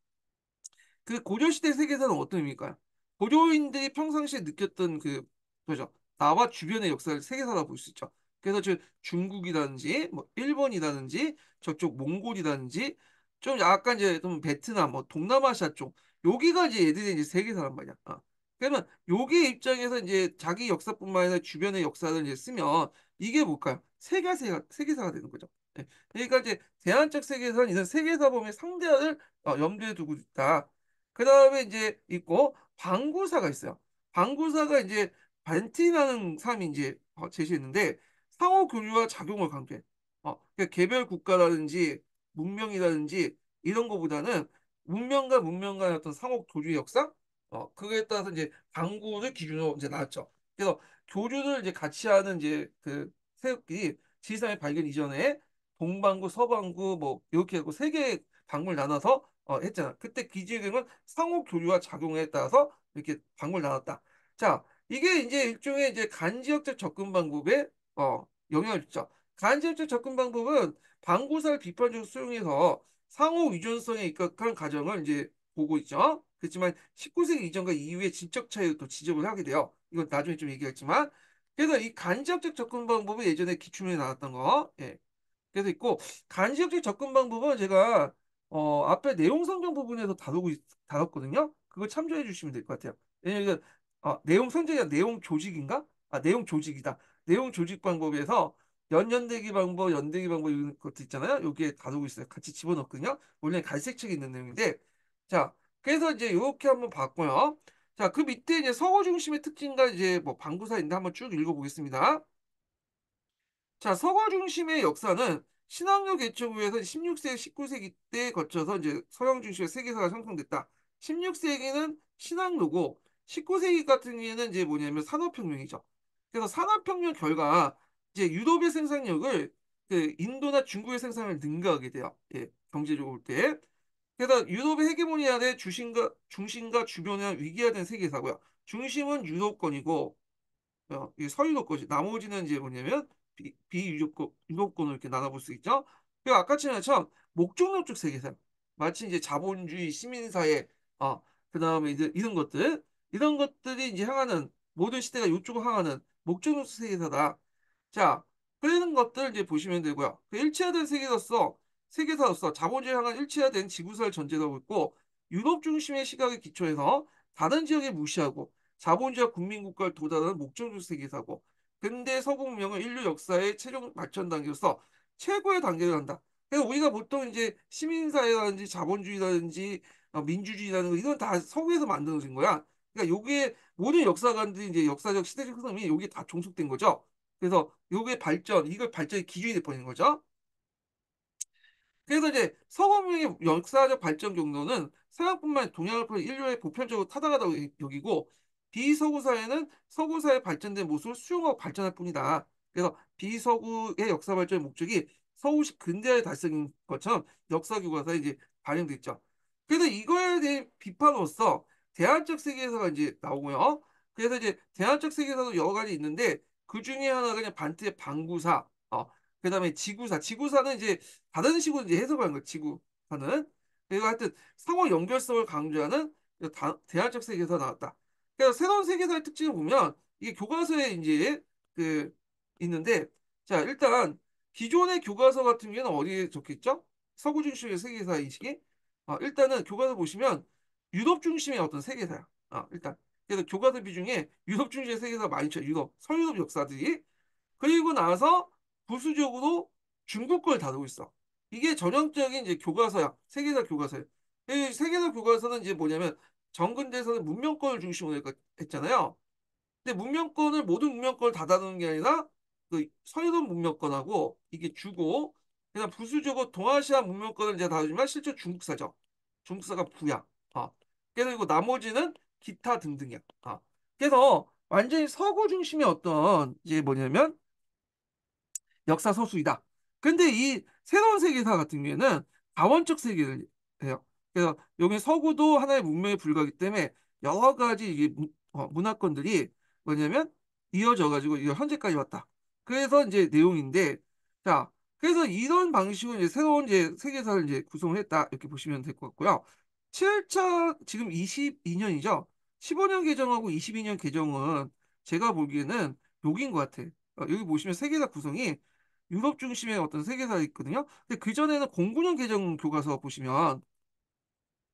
그 고조 시대 세계사는 어떤 의미일까요? 고조인들이 평상시에 느꼈던 그 그죠 나와 주변의 역사를 세계사라 볼수 있죠. 그래서 저 중국이라든지 뭐 일본이라든지 저쪽 몽골이라든지 좀 약간 이제 좀 베트남 뭐 동남아시아 쪽 여기가 이제 얘들이 이제 세계사란 말이야. 어. 그러면 여기 입장에서 이제 자기 역사뿐만 아니라 주변의 역사를 이제 쓰면 이게 뭘까요? 세계사 세계사가 되는 거죠. 그러니까 이제 대안적 세계에 이런 세계사범의 상대를 어, 염두에 두고 있다. 그 다음에 이제 있고 방구사가 있어요. 방구사가 이제 반티라는 사람이 이제 어, 제시했는데 상호 교류와 작용을 관계. 어, 그러니까 개별 국가라든지 문명이라든지 이런 것보다는 문명과 문명 간의 어떤 상호 교류 역사 어, 그거에 따라서 이제 방구를 기준으로 이제 나왔죠. 그래서 교류를 이제 같이 하는 이제 그 세력이 지리의 발견 이전에 동반구, 서반구 뭐 이렇게 하고 세 개의 방구를 나눠서 어, 했잖아. 그때 기지개는 상호 교류와 작용에 따라서 이렇게 방구를 나눴다. 자, 이게 이제 일종의 이제 간지역적 접근 방법에 어, 영향을 줬죠 간지역적 접근 방법은 방구사를 비판적으로 수용해서 상호 의존성에 입각한 과정을 이제 보고 있죠. 그렇지만 19세기 이전과 이후의 지적 차이를 또 지적을 하게 돼요. 이건 나중에 좀얘기했지만 그래서 이 간접적 접근 방법은 예전에 기출문에 나왔던 거. 예. 그래서 있고 간식적 접근 방법은 제가 어, 앞에 내용 선정 부분에서 다루고 있, 다뤘거든요. 그걸 참조해 주시면 될 것 같아요. 왜냐면 아, 내용 선정이 아 내용 조직인가? 아, 내용 조직이다. 내용 조직 방법에서 연연대기 방법, 연대기 방법 이런 것도 있잖아요. 여기에 다루고 있어요. 같이 집어넣거든요. 원래 갈색 책에 있는 내용인데 자, 그래서 이제 이렇게 한번 봤고요. 자, 그 밑에 이제 서거 중심의 특징과 이제 뭐 방구사인데 한번 쭉 읽어보겠습니다. 자, 서거 중심의 역사는 신학력 개척 후에서 16세기, 19세기 때 거쳐서 이제 서양 중심의 세계사가 형성됐다. 16세기는 신학로고 19세기 같은 경우에는 이제 뭐냐면 산업혁명이죠. 그래서 산업혁명 결과 이제 유럽의 생산력을 그 인도나 중국의 생산을 능가하게 돼요. 예, 경제적으로 볼 때. 그래서 유럽의 헤게모니 아래 주신과, 중심과 주변은 위기화된 세계사고요. 중심은 유럽권이고 어, 서유럽 권이 나머지는 이제 뭐냐면 비, 유럽권유 이렇게 나눠볼 수 있죠. 그리고 아까처럼 목적론 쪽 세계사 마치 이제 자본주의 시민사회 어, 그 다음에 이제 이런 것들 이런 것들이 이제 향하는 모든 시대가 이쪽으로 향하는 목적론 쪽 세계사다. 자 그런 것들 이제 보시면 되고요. 그 일치화된 세계로서 세계사로서 자본주의 향한 일치화된 지구사를 전제하고 있고 유럽 중심의 시각에 기초해서 다른 지역에 무시하고 자본주의 와 국민국가를 도달하는 목적적 세계사고 근대 서공명은 인류 역사의 최종 발전 단계로서 최고의 단계를 한다. 그래서 우리가 보통 이제 시민사회라든지 자본주의라든지 어, 민주주의라는 거 뭐 이건 다 서구에서 만들어진 거야. 그러니까 요게 모든 역사관들이 이제 역사적 시대적 흐름이 요게 다 종속된 거죠. 그래서 요게 발전, 이걸 발전의 기준이 돼버리는 거죠. 그래서 이제 서구명의 역사적 발전 경로는 서양뿐만 아니라 동양을 포함해 인류의 보편적으로 타당하다고 여기고 비서구사회는 서구사의 발전된 모습을 수용하고 발전할 뿐이다. 그래서 비서구의 역사 발전의 목적이 서울시 근대화에 달성인 것처럼 역사 교과서에 이제 반영됐죠 그래서 이거에 대한 비판으로서 대안적 세계사가 이제 나오고요. 그래서 이제 대안적 세계사도 여러 가지 있는데 그 중에 하나가 그냥 반트의 반구사, 어, 그 다음에 지구사. 지구사는 이제 다른 식으로 이제 해석하는 거예요. 지구사는. 그리고 하여튼 상호 연결성을 강조하는 대안적 세계사 나왔다. 그러니까 새로운 세계사의 특징을 보면 이게 교과서에 이제 그 있는데 자 일단 기존의 교과서 같은 경우는 어디에 적혀있죠? 서구 중심의 세계사 인식이 아, 일단은 교과서 보시면 유럽 중심의 어떤 세계사야. 아, 일단 그래서 교과서 비중에 유럽 중심의 세계사가 많이 쳐 유럽 서유럽 역사들이 그리고 나서 부수적으로 중국 걸 다루고 있어. 이게 전형적인 이제 교과서야. 세계사 교과서야. 세계사 교과서는 이제 뭐냐면 정근대에서는 문명권을 중심으로 했잖아요. 근데 문명권을 모든 문명권을 닫아두는 게 아니라 그 서유럽 문명권하고 이게 주고 그냥 부수적으로 동아시아 문명권을 이제 다루지만 실제 중국사죠. 중국사가 부야. 어. 그래서 이거 나머지는 기타 등등이야. 어. 그래서 완전히 서구 중심의 어떤 이제 뭐냐면 역사 서술이다 근데 이 새로운 세계사 같은 경우에는 다원적 세계를 해요. 그래서 여기 서구도 하나의 문명에 불과하기 때문에 여러 가지 이게 어, 문화권들이 뭐냐면 이어져 가지고 이거 현재까지 왔다. 그래서 이제 내용인데 자 그래서 이런 방식으로 이제 새로운 이제 세계사를 이제 구성을 했다 이렇게 보시면 될 것 같고요. 7차 지금 22년이죠. 15년 개정하고 22년 개정은 제가 보기에는 여인것 같아. 어, 여기 보시면 세계사 구성이 유럽 중심의 어떤 세계사 있거든요. 근데 그 전에는 09년 개정 교과서 보시면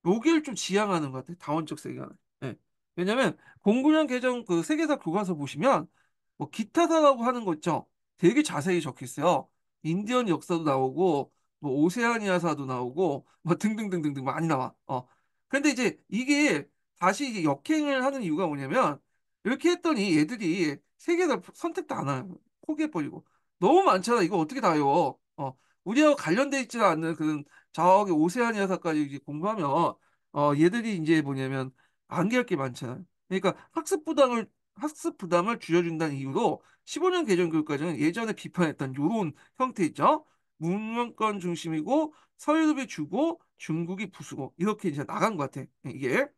여기를 좀 지향하는 것 같아요. 다원적 세계관을. 예. 왜냐면 공구년 개정 그 세계사 교과서 보시면 뭐 기타사라고 하는 거 있죠. 되게 자세히 적혀 있어요. 인디언 역사도 나오고 뭐 오세아니아사도 나오고 뭐 등등등등등 많이 나와. 어. 근데 이제 이게 다시 이제 역행을 하는 이유가 뭐냐면 이렇게 했더니 얘들이 세계사 선택도 안 하는 포기해버리고 너무 많잖아. 이거 어떻게 다요? 어. 우리하고 관련돼 있지 않는 그런 저기 오세아니 아까지 이제 공부하면 어 얘들이 이제 뭐냐면 암기할 게 많잖아요. 그러니까 학습 부담을 학습 부담을 줄여준다는 이유로 15년 개정 교육 과정은 예전에 비판했던 요런 형태 있죠. 문명권 중심이고 서유럽이 주고 중국이 부수고 이렇게 이제 나간 것 같아 이게.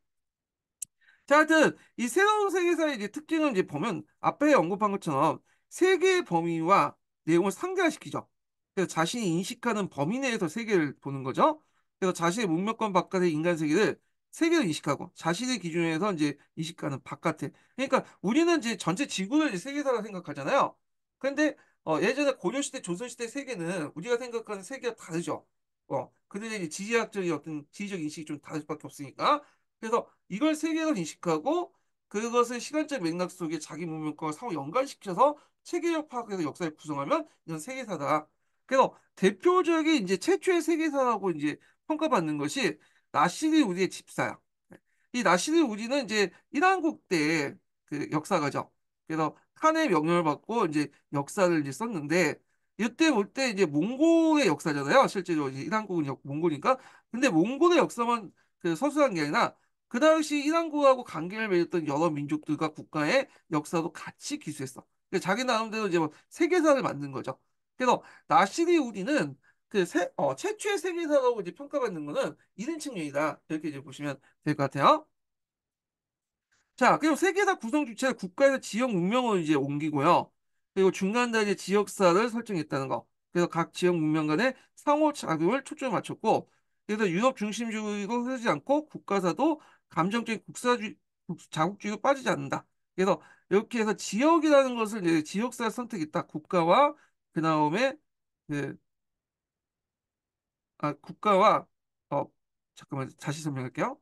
자, 하여튼 이 새로운 세계사의 이제 특징을 이제 보면 앞에 언급한 것처럼 세계의 범위와 내용을 상대화시키죠. 그래서 자신이 인식하는 범위 내에서 세계를 보는 거죠. 그래서 자신의 문명권 바깥의 인간 세계를 세계를 인식하고 자신의 기준에서 이제 인식하는 바깥에 그러니까 우리는 이제 전체 지구를 이제 세계사라 생각하잖아요. 그런데 어, 예전에 고려시대 조선시대 세계는 우리가 생각하는 세계와 다르죠. 어, 그들의 이제 지리학적인 어떤 지리적 인식이 좀 다를 수밖에 없으니까 그래서 이걸 세계로 인식하고 그것을 시간적 맥락 속에 자기 문명과 상호 연관시켜서 체계적 파악해서 역사를 구성하면 이런 세계사다. 그래서 대표적인 이제 최초의 세계사라고 이제 평가받는 것이 나시리 우디의 집사야. 이 나시리 우디는 이제 이란국 때 그 역사가죠. 그래서 칸의 명령을 받고 이제 역사를 이제 썼는데 이때 볼 때 이제 몽골의 역사잖아요. 실제로 이제 이란국은 몽골이니까. 근데 몽골의 역사만 그 서술한 게 아니라 그 당시 이란국하고 관계를 맺었던 여러 민족들과 국가의 역사도 같이 기수했어. 그러니까 자기 나름대로 이제 뭐 세계사를 만든 거죠. 그래서 나시리 우리는 그 세, 어, 최초의 세계사라고 이제 평가받는 거는 이른 측면이다. 이렇게 이제 보시면 될 것 같아요. 자, 그리고 세계사 구성 주체를 국가에서 지역 문명으로 이제 옮기고요. 그리고 중간 단위 지역사를 설정했다는 거. 그래서 각 지역 문명 간의 상호 작용을 초점을 맞췄고, 그래서 유럽 중심주의로 흐르지 않고 국가사도 감정적인 국사주의, 자국주의로 빠지지 않는다. 그래서 이렇게 해서 지역이라는 것을 이제 지역사를 선택했다. 국가와 그 다음에 그 아, 국가와 어 잠깐만 다시 설명할게요.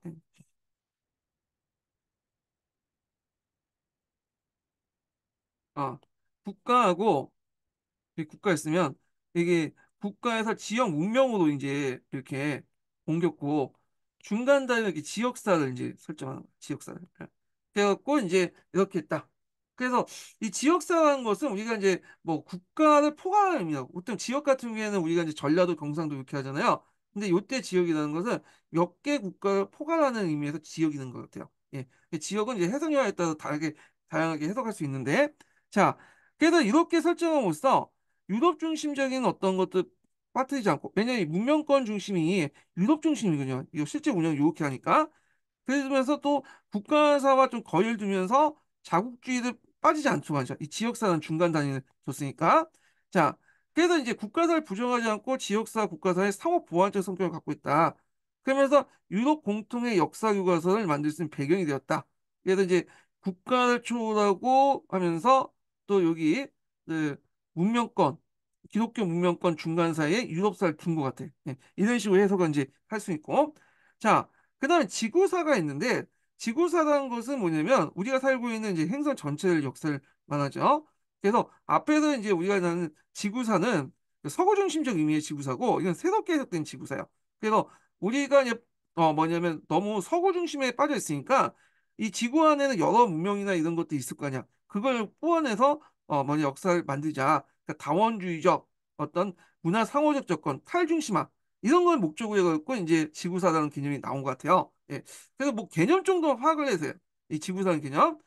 어 국가하고 국가 있으면 이게 국가에서 지역 문명으로 이제 이렇게 옮겼고 중간 단위 이렇게 지역사를 이제 설정하는 거예요. 지역사를 그래갖고 이제 이렇게 딱 그래서 이 지역사라는 것은 우리가 이제 뭐 국가를 포괄하는 의미다. 보통 지역 같은 경우에는 우리가 이제 전라도, 경상도 이렇게 하잖아요. 근데 요때 지역이라는 것은 몇 개 국가를 포괄하는 의미에서 지역이는 것 같아요. 예. 지역은 이제 해석에 따라 다르게, 다양하게 해석할 수 있는데. 자, 그래서 이렇게 설정함으로써 유럽 중심적인 어떤 것도 빠뜨리지 않고, 왜냐면 하 문명권 중심이 유럽 중심이거든요. 이거 실제 운영 이렇게 하니까. 그러면서 또 국가사와 좀 거리를 두면서 자국주의를 빠지지 않도록 하죠. 이 지역사는 중간 단위는좋으니까 자, 그래서 이제 국가사를 부정하지 않고 지역사 국가사의 상호 보완적 성격을 갖고 있다. 그러면서 유럽 공통의 역사 교과서를 만들 수 있는 배경이 되었다. 그래서 이제 국가를 초월하고 하면서 또 여기 그 문명권, 기독교 문명권 중간 사이에 유럽사를 둔 것 같아. 예, 이런 식으로 해석을 이제 할 수 있고. 자, 그 다음에 지구사가 있는데 지구사라는 것은 뭐냐면 우리가 살고 있는 이제 행성 전체를 역사를 말하죠. 그래서 앞에서 이제 우리가 나는 지구사는 서구 중심적 의미의 지구사고 이건 새롭게 해석된 지구사예요. 그래서 우리가 이제 어 뭐냐면 너무 서구 중심에 빠져 있으니까 이 지구 안에는 여러 문명이나 이런 것도 있을 거 아니야. 그걸 뽑아내서 어 뭐냐 역사를 만들자. 그러니까 다원주의적 어떤 문화 상호적 조건 탈중심화 이런 걸 목적으로 해갖고 이제 지구사라는 개념이 나온 것 같아요. 예. 그래서 뭐 개념 정도 파악을 해서요이 지구상 개념.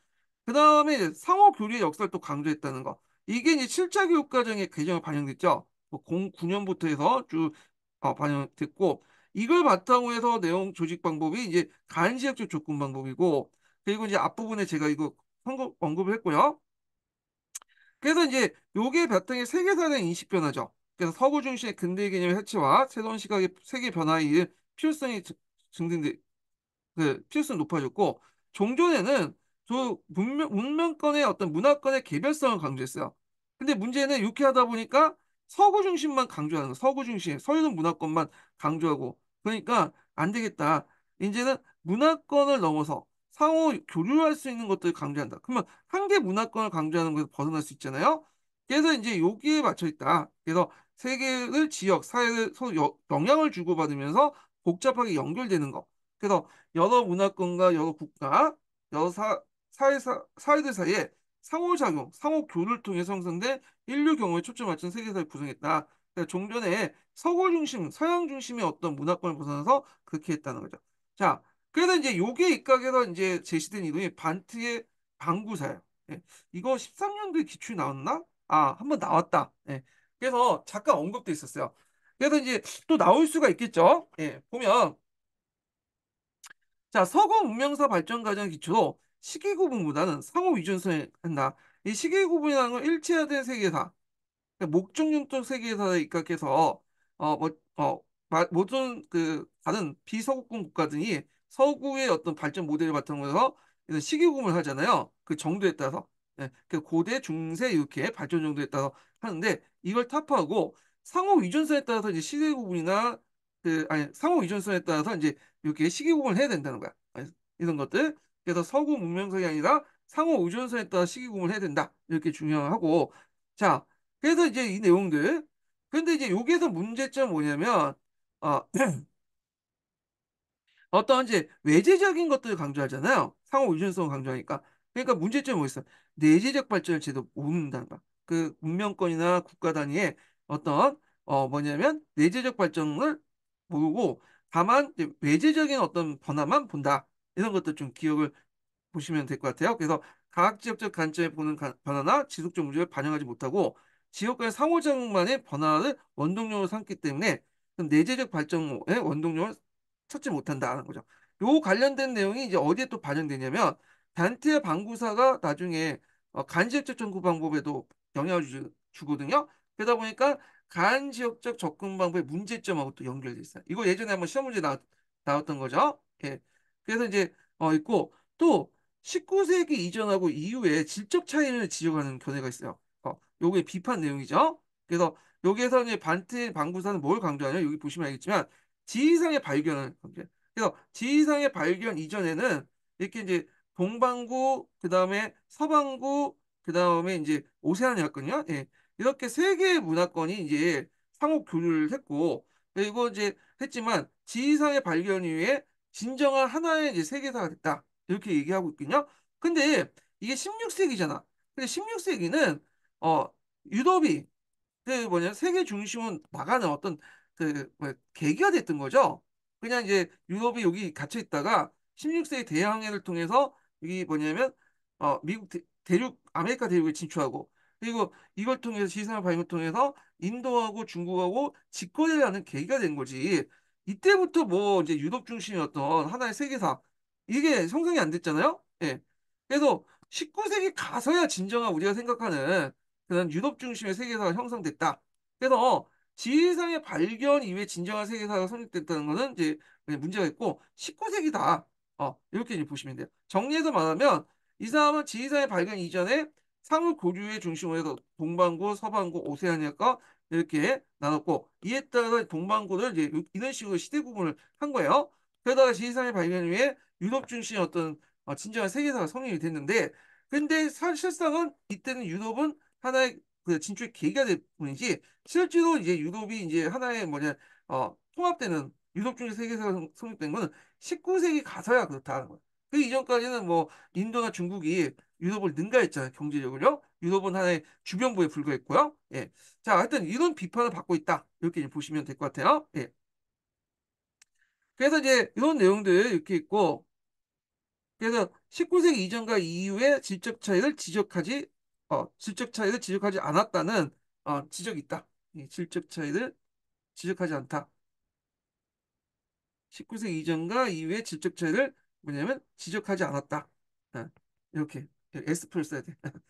그 다음에 상호 교류의 역사를 또 강조했다는 거. 이게 이제 실자 교육 과정의 개정에 반영됐죠. 뭐 09년부터 해서 쭉 어, 반영됐고 이걸 바탕으로 해서 내용 조직 방법이 이제 간시학적 접근 방법이고 그리고 이제 앞부분에 제가 이거 언급, 언급을 했고요. 그래서 이제 요게 바탕에 세계사의 인식 변화죠. 그래서 서구 중심의 근대 개념의 해체와 새로운 시각의 세계 변화의 필요성이 증, 증진되, 그 필수는 높아졌고 종전에는 저 문명, 문명권의 어떤 문화권의 개별성을 강조했어요. 근데 문제는 이렇게 하다 보니까 서구 중심만 강조하는 거, 서구 중심, 서유는 문화권만 강조하고 그러니까 안 되겠다. 이제는 문화권을 넘어서 상호 교류할 수 있는 것들을 강조한다. 그러면 한계 문화권을 강조하는 것에서 벗어날 수 있잖아요. 그래서 이제 여기에 맞춰 있다. 그래서 세계를 지역, 사회를 서로 영향을 주고받으면서 복잡하게 연결되는 거. 그래서 여러 문화권과 여러 국가, 여러 사, 사회, 사, 사회들 사이에 상호작용, 상호교를 통해 형성된 인류 경우에 초점을 맞춘 세계사를 구성했다. 그러니까 종전에 서구 중심, 서양 중심의 어떤 문화권을 벗어나서 그렇게 했다는 거죠. 자, 그래서 이제 요게 입각해서 이제 제시된 이론이 반트의 방구사예요. 예, 이거 13년도에 기출이 나왔나? 아, 한번 나왔다. 예, 그래서 잠깐 언급돼 있었어요. 그래서 이제 또 나올 수가 있겠죠. 예, 보면 자, 서거 운명사 발전 과정 기초도 시기 구분보다는 상호 위준성에 한다. 이 시기 구분이라는 건 일치화된 세계사, 그 그러니까 목중융적 세계사에 입각해서 어, 뭐, 어, 모든 그 다른 비서구권 국가 등이 서구의 어떤 발전 모델을 바탕으로 해서 시기 구분을 하잖아요. 그 정도에 따라서. 예, 그 고대, 중세 이렇게 발전 정도에 따라서 하는데 이걸 타파하고 상호 위준성에 따라서 이제 시대 구분이나 그 아니 상호 의존성에 따라서 이제 이렇게 시기 구분을 해야 된다는 거야. 이런 것들. 그래서 서구 문명성이 아니라 상호 의존성에 따라 시기 구분을 해야 된다. 이렇게 중요하고 자 그래서 이제 이 내용들 그런데 이제 여기에서 문제점 뭐냐면 어, 어떤 이제 외재적인 것들을 강조하잖아요. 상호 의존성을 강조하니까. 그러니까 문제점이 뭐 있어? 요 내재적 발전을 제대로 모른다는 거그 문명권이나 국가 단위의 어떤 어 뭐냐면 내재적 발전을 모르고 다만 외제적인 어떤 변화만 본다. 이런 것도 좀 기억을 보시면 될 것 같아요. 그래서 과학지역적 관점에 보는 변화나 지속적 문제를 반영하지 못하고 지역 간 상호작용만의 변화를 원동력으로 삼기 때문에 내재적 발전의 원동력을 찾지 못한다는 거죠. 요 관련된 내용이 이제 어디에 또 반영되냐면 단테 방구사가 나중에 어, 간지역적 정구 방법에도 영향을 주, 거든요 그러다 보니까 간 지역적 접근 방법의 문제점하고 또 연결돼 있어요. 이거 예전에 한번 시험 문제 나왔, 나왔던 거죠. 예. 그래서 이제 어 있고 또 19세기 이전하고 이후에 질적 차이를 지적하는 견해가 있어요. 어, 요게 비판 내용이죠. 그래서 여기에서 이제 반트 방구사는 뭘 강조하냐? 여기 보시면 알겠지만 지이상의 발견을 강조. 해 그래서 지이상의 발견 이전에는 이렇게 이제 동반구, 그 다음에 서반구, 그 다음에 이제 오세안이었거든요. 예. 이렇게 세 개의 문화권이 이제 상호 교류를 했고 그리고 이제 했지만 지리상의 발견 이후에 진정한 하나의 이제 세계사가 됐다 이렇게 얘기하고 있군요. 근데 이게 16세기잖아. 근데 16세기는 어 유럽이 그 뭐냐 세계 중심은 막아는 어떤 그뭐 계기가 됐던 거죠. 그냥 이제 유럽이 여기 갇혀 있다가 16세기 대항해를 통해서 이게 뭐냐면 어 미국 대, 륙 아메리카 대륙에 진출하고 그리고 이걸 통해서 시스템 발견을 통해서 인도하고 중국하고 직거래를 하는 계기가 된 거지. 이때부터 뭐 이제 유럽 중심이었던 하나의 세계사 이게 성장이 안 됐잖아요. 예. 그래서 19세기 가서야 진정한 우리가 생각하는 그런 유럽 중심의 세계사가 형성됐다. 그래서 지리상의 발견 이후에 진정한 세계사가 성립됐다는 거는 이제 문제가 있고 19세기다. 어, 이렇게 이제 보시면 돼요. 정리해서 말하면 이 사람은 지리상의 발견 이전에 상을 고려의 중심으로 해서 동반고서반고 오세아니아가 이렇게 나눴고 이에 따라 서동반고를 이제 이런 식으로 시대 구분을 한 거예요. 그러다가 제2상의 발견 후에 유럽 중심의 어떤 어, 진정한 세계사가 성립이 됐는데 근데 사실상은 이때는 유럽은 하나의 그 진출 계기가 될 뿐이지 실제로 이제 유럽이 이제 하나의 뭐냐 어 통합되는 유럽 중심 세계사가 성립된 거는 19세기 가서야 그렇다는 거예요. 그 이전까지는 뭐 인도나 중국이 유럽을 능가했잖아요. 경제적으로요. 유럽은 하나의 주변부에 불과했고요. 예. 자, 하여튼 이런 비판을 받고 있다. 이렇게 보시면 될 것 같아요. 예. 그래서 이제 이런 내용들 이렇게 있고 그래서 19세기 이전과 이후의 질적 차이를 지적하지 어, 질적 차이를 지적하지 않았다는 어, 지적이 있다. 예, 질적 차이를 지적하지 않다. 19세기 이전과 이후의 질적 차이를 뭐냐면 지적하지 않았다. 예, 이렇게 s 표 써야 돼.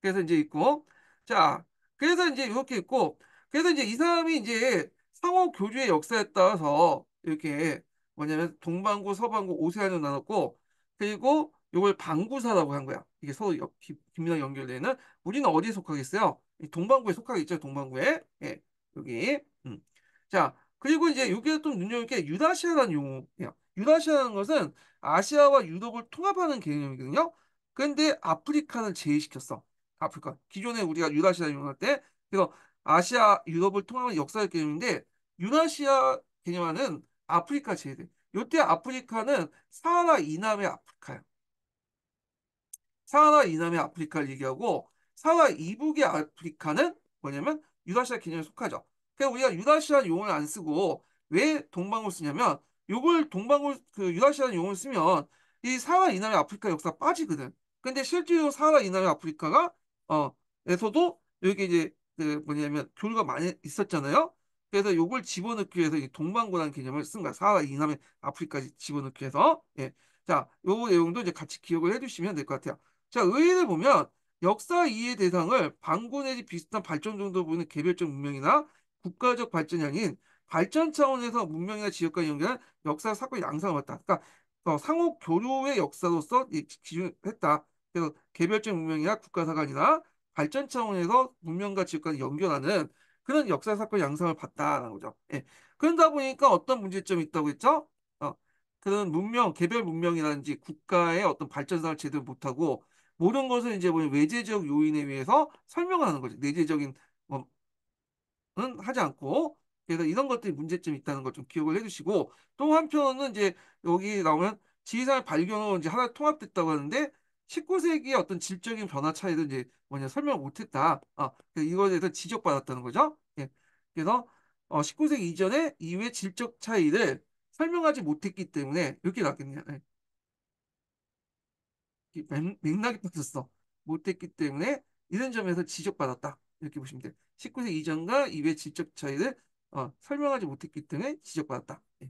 그래서 이제 있고 자 그래서 이제 이렇게 있고 그래서 이제 이 사람이 이제 상호 교주의 역사에 따라서 이렇게 뭐냐면 동반구 서반구 오세안으로 나눴고 그리고 이걸 반구사라고 한 거야. 이게 서로 역, 김민하 연결되는 우리는 어디에 속하겠어요? 동반구에 속하겠죠. 동반구에 예, 여기 음. 자 그리고 이제 여기에 좀 눈여겨 게 유다시아라는 용어예요. 유다시아라는 것은 아시아와 유럽을 통합하는 개념이거든요. 근데 아프리카는 제외시켰어. 아프리카. 기존에 우리가 유라시아 이용할 때 그래서 아시아, 유럽을 통합하는 역사의 개념인데 유라시아 개념하는 아프리카 제외돼. 요때 아프리카는 사하라 이남의 아프리카야. 사하라 이남의 아프리카를 얘기하고 사하라 이북의 아프리카는 뭐냐면 유라시아 개념에 속하죠. 그러니까 우리가 유라시아 용어를 안 쓰고 왜 동방을 쓰냐면 요걸 동방울 그 유라시아라는 용어를 쓰면 이 사하라 이남의 아프리카 역사 빠지거든. 근데 실제로 사하라 이남의 아프리카가 어에서도 여기 이제 그 뭐냐면 교류가 많이 있었잖아요. 그래서 요걸 집어넣기 위해서 동방고라는 개념을 쓴 거야. 사하라 이남의 아프리카까지 집어넣기 위해서. 예. 자, 요 내용도 이제 같이 기억을 해주시면 될 것 같아요. 자, 의의를 보면 역사 이해 대상을 반구 내지 비슷한 발전 정도 보이는 개별적 문명이나 국가적 발전이 아닌 발전 차원에서 문명이나 지역과 연결한 역사 사건 양상을 했다. 그러니까 어, 상호 교류의 역사로서 기준했다. 그래서 개별적 문명이나 국가사관이나 발전 차원에서 문명과 지역과 연결하는 그런 역사 사건 양상을 봤다라는 거죠. 예. 그러다 보니까 어떤 문제점이 있다고 했죠? 어, 그런 문명, 개별 문명이라든지 국가의 어떤 발전상을 제대로 못하고 모든 것을 이제 뭐 외재적 요인에 의해서 설명을 하는 거죠. 내재적인 뭐는 하지 않고 그래서 이런 것들이 문제점이 있다는 걸 좀 기억을 해주시고 또 한편은 이제 여기 나오면 지리산의 발견으로 이제 하나 통합됐다고 하는데 19세기의 어떤 질적인 변화 차이를 이제 뭐냐 설명 못했다. 아, 이거에 대해서 지적받았다는 거죠. 예. 그래서 어, 19세기 이전에 이후의 질적 차이를 설명하지 못했기 때문에 이렇게 나겠네요. 왔 예. 맥락이 빠졌어. 못했기 때문에 이런 점에서 지적받았다. 이렇게 보시면 돼요. 19세 기 이전과 이후의 질적 차이를 어, 설명하지 못했기 때문에 지적받았다. 예.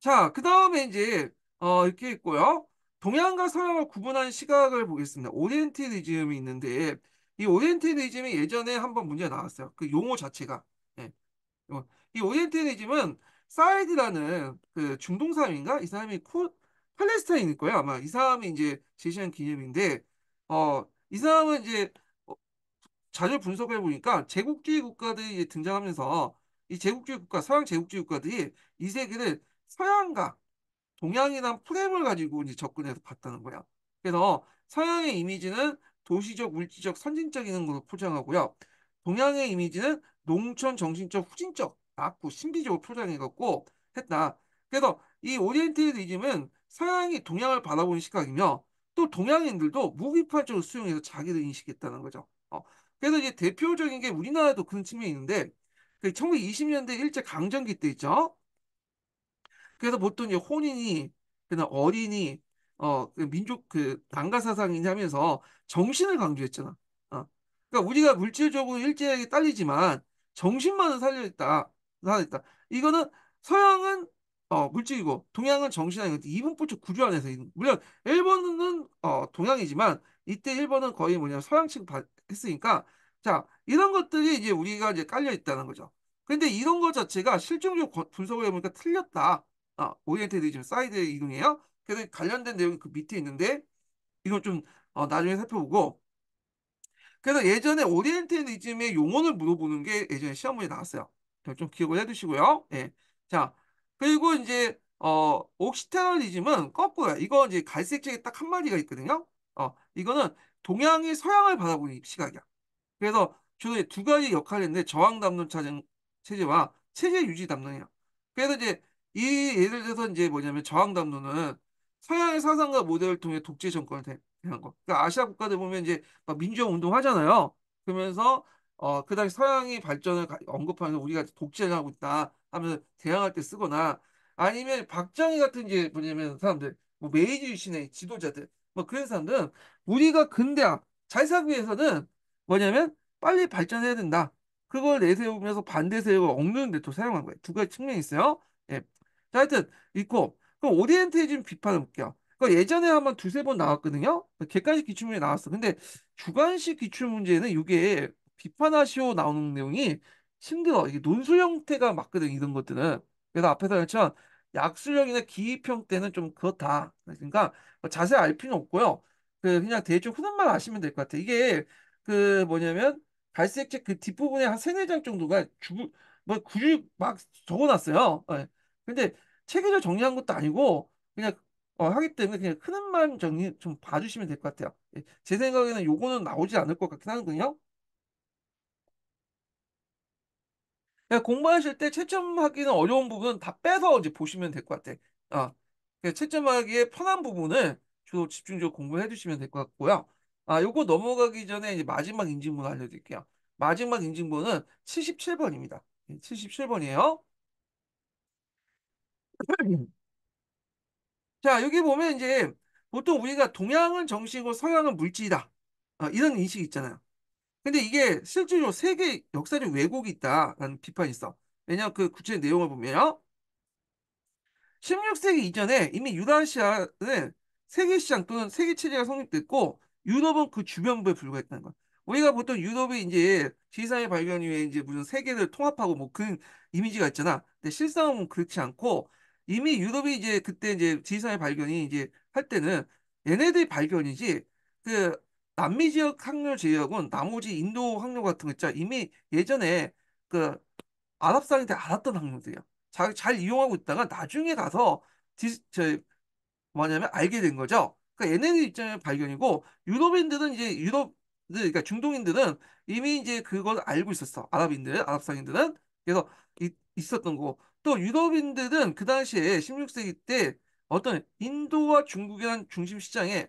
자, 그 다음에 이제 어, 이렇게 있고요. 동양과 서양을 구분한 시각을 보겠습니다. 오리엔티리즘이 있는데 이 오리엔티리즘이 예전에 한번 문제 나왔어요. 그 용어 자체가. 예. 어, 이 오리엔티리즘은 사이드라는 그 중동 사람인가? 이 사람이 코, 팔레스타인일 거예요. 아마 이 사람이 이제 제시한 개념인데 어, 이 사람은 이제 자료 분석해 보니까 제국주의 국가들이 등장하면서 이 제국주의 국가, 서양 제국주의 국가들이 이 세계를 서양과 동양이란 프레임을 가지고 이제 접근해서 봤다는 거야. 그래서 서양의 이미지는 도시적, 물질적, 선진적인 걸로 포장하고요. 동양의 이미지는 농촌, 정신적, 후진적, 낮고 신비적으로 포장해갖고 했다. 그래서 이 오리엔테리즘은 서양이 동양을 바라보는 시각이며 또 동양인들도 무비판적으로 수용해서 자기를 인식했다는 거죠. 어, 그래서 이제 대표적인 게 우리나라도 그런 측면이 있는데 그 1920년대 일제 강점기 때 있죠. 그래서 보통 이제 혼인이 그냥 어린이 어 그 민족 그난가 사상이냐면서 정신을 강조했잖아. 어. 그러니까 우리가 물질적으로 일제에 딸리지만 정신만은 살려있다. 살아있다. 이거는 서양은 어, 물질이고 동양은 정신이고 이분법적 구조 안에서 있는. 물론 일본은 어, 동양이지만 이때 일본은 거의 뭐냐 서양 측 했으니까 자 이런 것들이 이제 우리가 이제 깔려 있다는 거죠. 근데 이런 것 자체가 실증적 분석을 해보니까 틀렸다. 아, 어, 오리엔테이션 사이드 이동이에요. 그래서 관련된 내용이 그 밑에 있는데 이걸 좀 어, 나중에 살펴보고 그래서 예전에 오리엔테이즘의 용어를 물어보는 게 예전에 시험문에 나왔어요. 좀 기억을 해두시고요. 예. 자 그리고 이제 어 옥시테널리즘은 거꾸로요. 이거 이제 갈색책에 딱 한 마디가 있거든요. 어 이거는 동양이 서양을 바라보는 시각이야. 그래서 주로 두 가지 역할을 했는데 저항 담론 차정 체제와 체제 유지 담론이야. 그래서 이제 이 예를 들어서 이제 뭐냐면 저항 담론은 서양의 사상과 모델을 통해 독재 정권을 대한 거. 그러니까 아시아 국가들 보면 이제 막 민주화 운동 하잖아요. 그러면서 어, 그 당시 서양이 발전을 언급하면서 우리가 독재를 하고 있다 하면서 대항할 때 쓰거나 아니면 박정희 같은 이제 뭐냐면 사람들, 뭐 메이지 유신의 지도자들, 뭐 그런 사람들은 우리가 근데 잘 살기 위해서는 뭐냐면 빨리 발전해야 된다. 그걸 내세우면서 반대 세력을 억누는 르 데또 사용한 거예요. 두 가지 측면이 있어요. 예. 자, 하여튼 있고 그럼 오리엔테이즘 비판을 볼게요. 그 예전에 한번 두세 번 나왔거든요. 객관식 기출문제 나왔어. 근데 주관식 기출문제는 이게 비판하시오 나오는 내용이 힘들어. 이게 논술 형태가 맞거든, 이런 것들은. 그래서 앞에서 그랬지만 약술형이나 기입형 때는 좀 그렇다. 그러니까 뭐 자세히 알 필요는 없고요. 그 그냥 대충 흐름만 아시면 될 것 같아요. 이게 그 뭐냐면 갈색책 그 뒷부분에 한 세네 장 정도가 주, 뭐 굳이 막 적어놨어요. 예. 근데 책에서 정리한 것도 아니고 그냥 어, 하기 때문에 그냥 흐름만 정리 좀 봐주시면 될 것 같아요. 예. 제 생각에는 요거는 나오지 않을 것 같긴 하거든요. 공부하실 때 채점하기는 어려운 부분 다 빼서 이제 보시면 될 것 같아. 어. 그 채점하기에 편한 부분을 주 집중적으로 공부해 주시면 될 것 같고요. 아, 요거 넘어가기 전에 이제 마지막 인증문 알려드릴게요. 마지막 인증문은 77번입니다. 77번이에요. 자, 여기 보면 이제 보통 우리가 동양은 정신이고 서양은 물질이다. 아, 이런 인식이 있잖아요. 근데 이게 실제로 세계 역사적 왜곡이 있다라는 비판이 있어. 왜냐 하면그 구체적인 내용을 보면요. 16세기 이전에 이미 유라시아는 세계 시장 또는 세계 체제가 성립됐고 유럽은 그 주변부에 불과했다는 거야. 우리가 보통 유럽이 이제 지사의 발견 이후에 이제 무슨 세계를 통합하고 뭐그 이미지가 있잖아. 근데 실상은 그렇지 않고 이미 유럽이 이제 그때 이제 지사의 발견이 이제 할 때는 얘네들이 발견이지 그 남미 지역 항로 제외하고는 나머지 인도 항로 같은 거있죠 이미 예전에 그 아랍 사람한테 알았던 항로들이야. 잘, 잘 이용하고 있다가 나중에 가서 디, 저, 뭐냐면 알게 된 거죠. 그러니까 얘네들 입장의 발견이고 유럽인들은 이제 유럽 그러니까 중동인들은 이미 이제 그걸 알고 있었어. 아랍인들, 아랍상인들은 그래서 이, 있었던 거고 또 유럽인들은 그 당시에 16세기 때 어떤 인도와 중국이란 중심 시장에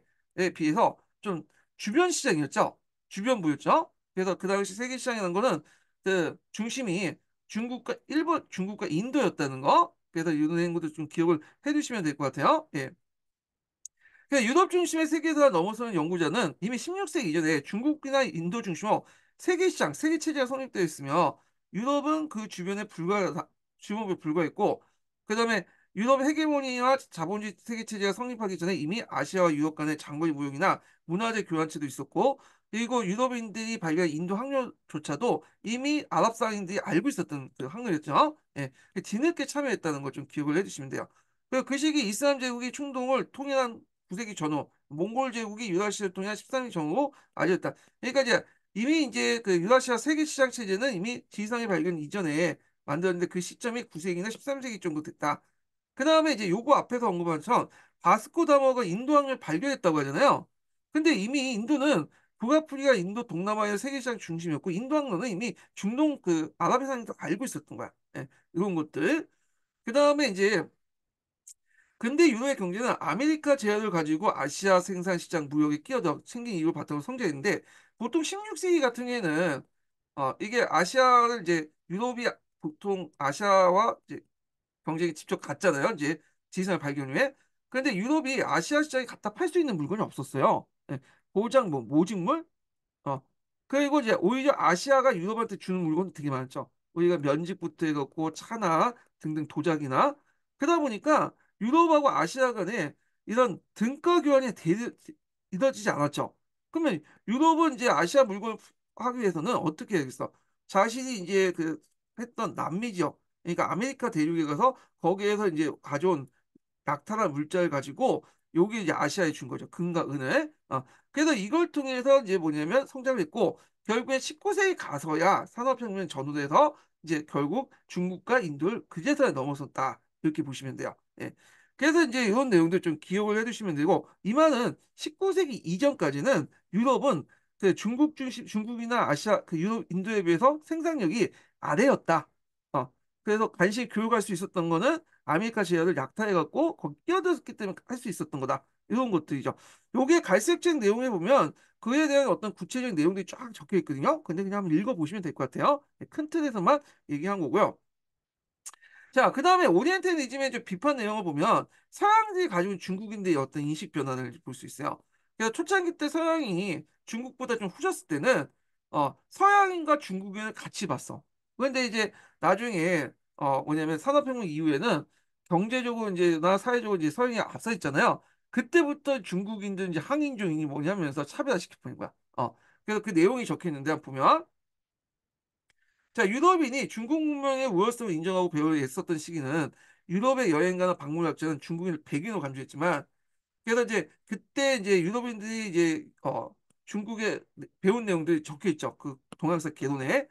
비해서 좀 주변 시장이었죠. 주변부였죠. 그래서 그 당시 세계 시장이라는 거는 그 중심이 중국과 일본, 중국과 인도였다는 거. 그래서 이런 인구도좀 기억을 해주시면 될 것 같아요. 예. 그러니까 유럽 중심의 세계사서 넘어서는 연구자는 이미 16세기 이전에 중국이나 인도 중심으로 세계 시장, 세계 체제가 성립되어 있으며 유럽은 그 주변에 불과 주목에 불과했고 그다음에 유럽 헤게모니와 자본주의 세계 체제가 성립하기 전에 이미 아시아와 유럽 간의 장거리 무역이나 문화재 교환체도 있었고 그리고 유럽인들이 발견한 인도 학료조차도 이미 아랍 사인들이 알고 있었던 그학이었죠 예, 그 뒤늦게 참여했다는 걸 좀 기억을 해주시면 돼요. 그 시기 이슬람 제국이 충동을 통일한 9세기 전후 몽골 제국이 유라시아를 통해 13세기 전후 아니었다 그러니까 이제 이미 이제 그 유라시아 세계 시장 체제는 이미 지리상의 발견 이전에 만들었는데 그 시점이 9세기나 13세기 정도 됐다. 그 다음에 이제 요거 앞에서 언급한 처럼 바스코 다모가 인도 항을 발견했다고 하잖아요. 근데 이미 인도는 북아프리카 인도 동남아의 세계시장 중심이었고 인도 항로는 이미 중동 그 아랍해상에서 알고 있었던 거야. 예, 이런 것들. 그 다음에 이제 근데 유럽의 경제는 아메리카 제약을 가지고 아시아 생산 시장 무역에 끼어들어 생긴 이유를 바탕으로 성장했는데 보통 16세기 같은 경우에는 어, 이게 아시아를 이제 유럽이 보통 아시아와 이제 경쟁이 직접 갔잖아요. 이제 지리산 발견 후에. 그런데 유럽이 아시아 시장에 갖다 팔 수 있는 물건이 없었어요. 예, 보장 뭐, 모직물. 어. 그리고 이제 오히려 아시아가 유럽한테 주는 물건이 되게 많았죠. 우리가 면직부터 해갖고 차나 등등 도자기나. 그러다 보니까 유럽하고 아시아 간에 이런 등가 교환이 이뤄지지 않았죠. 그러면 유럽은 이제 아시아 물건 하기 위해서는 어떻게 해야겠어? 자신이 이제 그 했던 남미 지역, 그러니까 아메리카 대륙에 가서 거기에서 이제 가져온 낙타란 물자를 가지고 여기 이제 아시아에 준 거죠. 금과 은을. 어. 그래서 이걸 통해서 이제 뭐냐면 성장을 했고 결국에 1 9세에 가서야 산업혁명 전후돼서 이제 결국 중국과 인도를 그제서야 넘어섰다. 이렇게 보시면 돼요. 예. 그래서 이제 이런 내용들 좀 기억을 해두시면 되고 이말은 19세기 이전까지는 유럽은 그 중국 중심 중국이나 아시아 그 유럽 인도에 비해서 생산력이 아래였다. 어. 그래서 간신히 교육할 수 있었던 거는 아메리카 제어를 약탈해갖고 거기 끼어들었기 때문에 할 수 있었던 거다. 이런 것들이죠. 요게 갈색책 내용에 보면 그에 대한 어떤 구체적인 내용들이 쫙 적혀 있거든요. 근데 그냥 한번 읽어보시면 될 것 같아요. 예, 큰 틀에서만 얘기한 거고요. 자, 그 다음에 오리엔탈니즘의 비판 내용을 보면 서양인이 가지고 중국인들의 어떤 인식 변화를 볼 수 있어요. 그래서 초창기 때서양이 중국보다 좀 후졌을 때는 어, 서양인과 중국인을 같이 봤어. 그런데 이제 나중에 어, 뭐냐면 산업혁명 이후에는 경제적으로 이제 나 사회적으로 이제 서양이 앞서 있잖아요. 그때부터 중국인들 이제 항인종인이 뭐냐면서 차별화시켜 보는 거야. 어. 그래서 그 내용이 적혀 있는데 보면 자, 유럽인이 중국 문명의 우월성을 인정하고 배우려 했었던 시기는 유럽의 여행가나 방문학자는 중국인을 백인으로 간주했지만 그래서 이제 그때 이제 유럽인들이 이제 어 중국에 배운 내용들이 적혀 있죠. 그 동양사 개론에.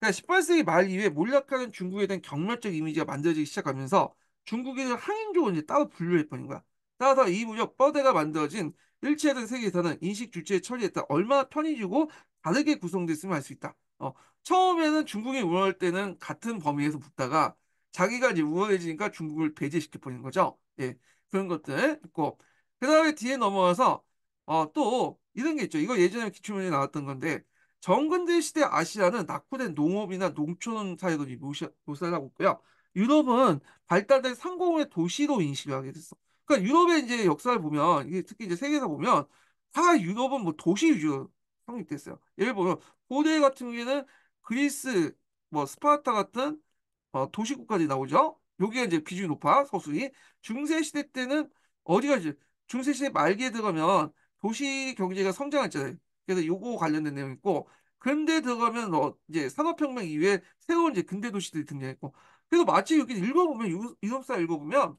그러니까 18세기 말 이후에 몰락하는 중국에 대한 경멸적 이미지가 만들어지기 시작하면서 중국인을 항인적으로 따로 분류했던 거야. 따라서 이무역 뻗대가 만들어진 일치하던 세계에서는 인식 주체의 처리에 따라 얼마나 편해지고 다르게 구성됐으면 알 수 있다. 어, 처음에는 중국이 우월할 때는 같은 범위에서 붙다가 자기가 이제 우월해지니까 중국을 배제시켜 버리는 거죠. 예. 그런 것들 있고. 그 다음에 뒤에 넘어와서, 어, 또 이런 게 있죠. 이거 예전에 기출문제 나왔던 건데, 정근대 시대 아시아는 낙후된 농업이나 농촌 사회로 묘사하고 있고요. 유럽은 발달된 상공의 도시로 인식을 하게 됐어. 그러니까 유럽의 이제 역사를 보면, 이게 특히 이제 세계사 보면, 다 유럽은 뭐 도시 위주로 성립됐어요. 예를 보면 고대 같은 경우에는 그리스, 뭐 스파르타 같은 어, 도시국까지 나오죠. 여기가 이제 비중이 높아 서수이 중세 시대 때는 어디가 이제 중세 시대 말기에 들어가면 도시 경제가 성장했잖아요. 그래서 요거 관련된 내용 있고 근대 들어가면 어, 이제 산업혁명 이후에 새로운 이제 근대 도시들이 등장했고 그래서 마치 여기 읽어보면 유, 유럽사 읽어보면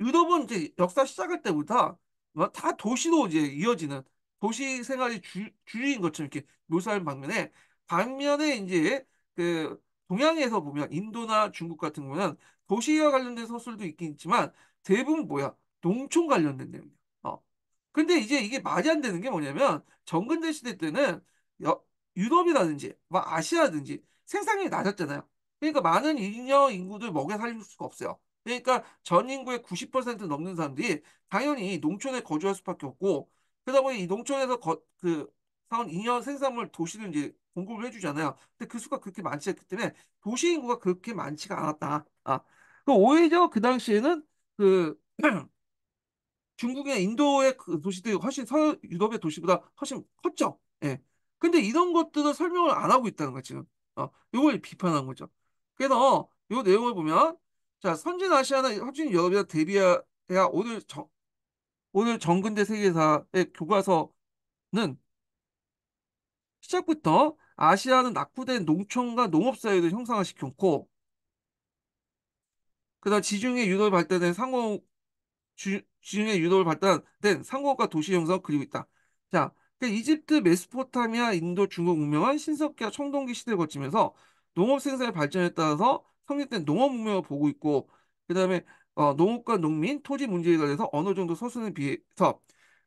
유럽은 이제 역사 시작할 때부터 뭐 다 도시로 이제 이어지는 도시 생활이 주, 주인 것처럼 이렇게 묘사하 방면에 반면에 이제 그 동양에서 보면 인도나 중국 같은 거는 도시와 관련된 서술도 있긴 있지만 대부분 뭐야 농촌 관련된 내용이야. 어. 근데 이제 이게 말이 안 되는 게 뭐냐면 정근대 시대 때는 여, 유럽이라든지 막 뭐 아시아든지 생산이 낮았잖아요. 그러니까 많은 인여 인구들 먹여 살릴 수가 없어요. 그러니까 전 인구의 90% 넘는 사람들이 당연히 농촌에 거주할 수밖에 없고 그러다 보니 이 농촌에서 거, 그 사온 인여 생산물 도시를 이제 공급을 해주잖아요. 근데 그 수가 그렇게 많지 않기 때문에 도시 인구가 그렇게 많지가 않았다. 아, 그 오히려 그 당시에는 그 중국의 인도의 그 도시들이 훨씬 서유 럽의 도시보다 훨씬 컸죠. 예. 근데 이런 것들을 설명을 안 하고 있다는 거죠요 어, 이걸 비판한 거죠. 그래서 이 내용을 보면 자, 선진 아시아나 선진 유럽이나 대비해야 오늘 정, 오늘 정근대 세계사의 교과서는 시작부터 아시아는 낙후된 농촌과 농업 사회를 형상화시켰고 그다음 지중해 유럽 발달된 상공 주, 지중해 유럽을 발달된 상공과 도시 형성 그리고 있다. 자, 그러니까 이집트, 메소포타미아, 인도, 중국 문명은 신석기와 청동기 시대를 거치면서 농업 생산의 발전에 따라서 성립된 농업 문명을 보고 있고 그다음에 어, 농업과 농민, 토지 문제에 관해서 어느 정도 서술에 비해서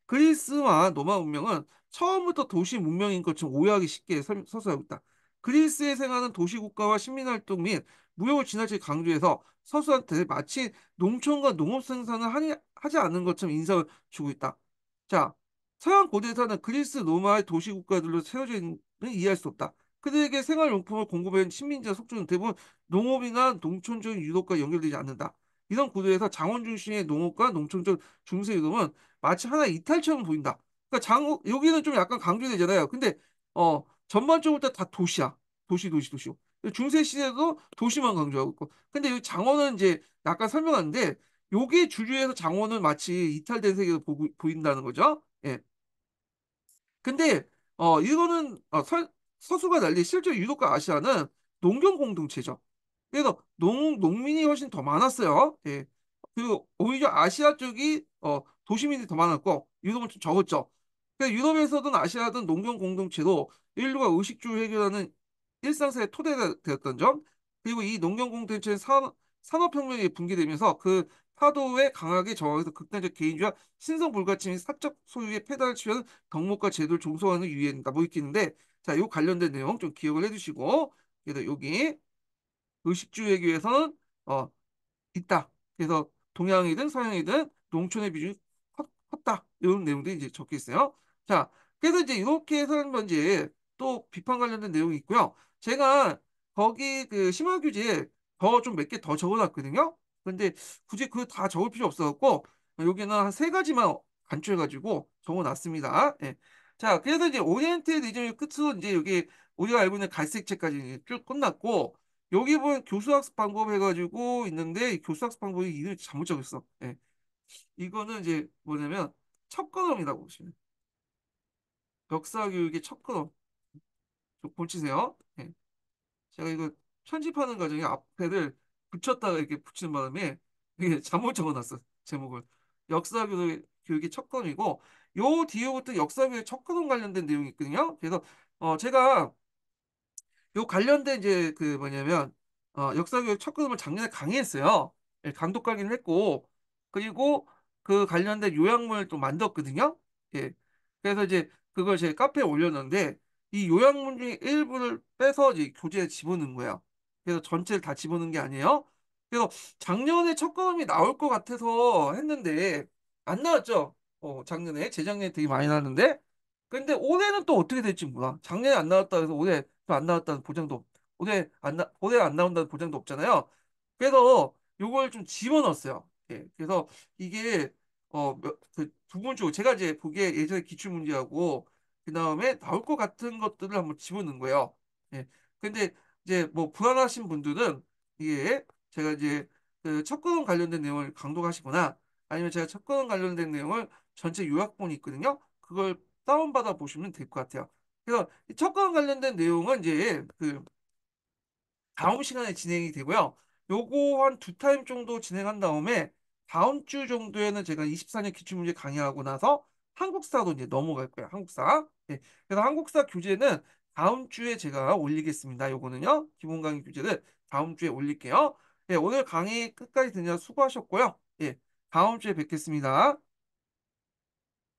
그리스와 로마 문명은 처음부터 도시 문명인 것처럼 오해하기 쉽게 서서하고 있다. 그리스의 생활은 도시국가와 시민활동 및 무역을 지나치게 강조해서 서수한테 마치 농촌과 농업 생산을 하지 않는 것처럼 인상을 주고 있다. 자, 서양 고대사는 그리스, 로마의 도시국가들로 세워져 있는 이해할 수 없다. 그들에게 생활용품을 공급한 식민지와 속주는 대부분 농업이나 농촌적인 유독과 연결되지 않는다. 이런 구도에서 장원 중심의 농업과 농촌적 중세 유독은 마치 하나 의 이탈처럼 보인다. 그러니까 장 여기는 좀 약간 강조되잖아요. 근데 어 전반적으로 다, 도시야. 도시 도시 도시. 중세 시대도 도시만 강조하고 있고. 근데 여기 장원은 이제 약간 설명하는데 요게 주주에서 장원은 마치 이탈된 세계로 보, 보인다는 거죠. 예. 근데 어 이거는 어, 서, 서수가 달리 실제 유독과 아시아는 농경 공동체죠. 그래서 농 농민이 훨씬 더 많았어요. 예. 그리고 오히려 아시아 쪽이 어 도시민이 들더 많았고 유럽은 좀 적었죠. 그러니까 유럽에서든 아시아든 농경 공동체로 인류가 의식주의 해결하는 일상사의 토대가 되었던 점 그리고 이 농경 공동체의 산업, 산업혁명이 붕괴되면서 그 파도에 강하게 저항해서 극단적 개인주의와 신성 불가침인 사적 소유의 폐달을 치는 덕목과 제도를 종속하는유엔인가뭐 이렇게 있는데 자요 관련된 내용 좀 기억을 해주시고 그래서 여기 의식주의 외교에서는 어 있다 그래서 동양이든 서양이든 농촌의 비중이 컸다. 이런 내용들 이제 적혀 있어요. 자, 그래서 이제 이렇게 해서는 건지 또 비판 관련된 내용이 있고요. 제가 거기 그 심화 규제에 더좀 몇 개 더 적어놨거든요. 근데 굳이 그 다 적을 필요 없어갖고 여기는 한 세 가지만 간추해가지고 적어놨습니다. 예. 자, 그래서 이제 오리엔테드 이전의 끝으로 이제 여기 우리가 알고 있는 갈색책까지쭉 끝났고 여기 보면 교수학습 방법 해가지고 있는데 교수학습 방법이 이름 잘못 적었어. 예. 이거는 이제 뭐냐면 첫 걸음이라고 보시면 역사 교육의 첫 걸음. 좀 고치세요. 네. 제가 이거 편집하는 과정에 앞에를 붙였다가 이렇게 붙이는 바람에 이게 잘못 적어놨어 제목을 역사 교육 의첫 걸음이고 요 뒤에부터 역사 교육 의첫 걸음 관련된 내용이 있거든요. 그래서 어 제가 요 관련된 이제 그 뭐냐면 어, 역사 교육 첫 걸음을 작년에 강의했어요. 예, 강독 강의를 했고 그리고 그 관련된 요약문을 또 만들었거든요. 예. 그래서 이제 그걸 제 카페에 올렸는데 이 요약문 중에 일부를 빼서 이제 교재에 집어넣은 거예요. 그래서 전체를 다 집어넣은 게 아니에요. 그래서 작년에 첫 걸음이 나올 것 같아서 했는데 안 나왔죠. 어, 작년에 재작년에 되게 많이 나왔는데 근데 올해는 또 어떻게 될지 몰라. 작년에 안 나왔다 해서 올해 안 나왔다는 보장도 올해 안 나, 올해 안 나온다는 보장도 없잖아요. 그래서 요걸 좀 집어넣었어요. 예, 그래서 이게 어, 그두 번째로 제가 이제 보기에 예전에 기출 문제하고 그 다음에 나올 것 같은 것들을 한번 집어넣은 거예요. 예. 근데 이제 뭐 불안하신 분들은 이게 제가 이제 그 첫권 관련된 내용을 강독하시거나 아니면 제가 첫권 관련된 내용을 전체 요약본이 있거든요. 그걸 다운받아 보시면 될 것 같아요. 그래서 첫권 관련된 내용은 이제 그 다음 시간에 진행이 되고요. 요거 한 두 타임 정도 진행한 다음에 다음 주 정도에는 제가 24년 기출문제 강의하고 나서 한국사도 이제 넘어갈 거예요. 한국사. 네. 그래서 한국사 교재는 다음 주에 제가 올리겠습니다. 요거는요. 기본 강의 교재를 다음 주에 올릴게요. 예, 오늘 강의 끝까지 듣느라 수고하셨고요. 예, 다음 주에 뵙겠습니다.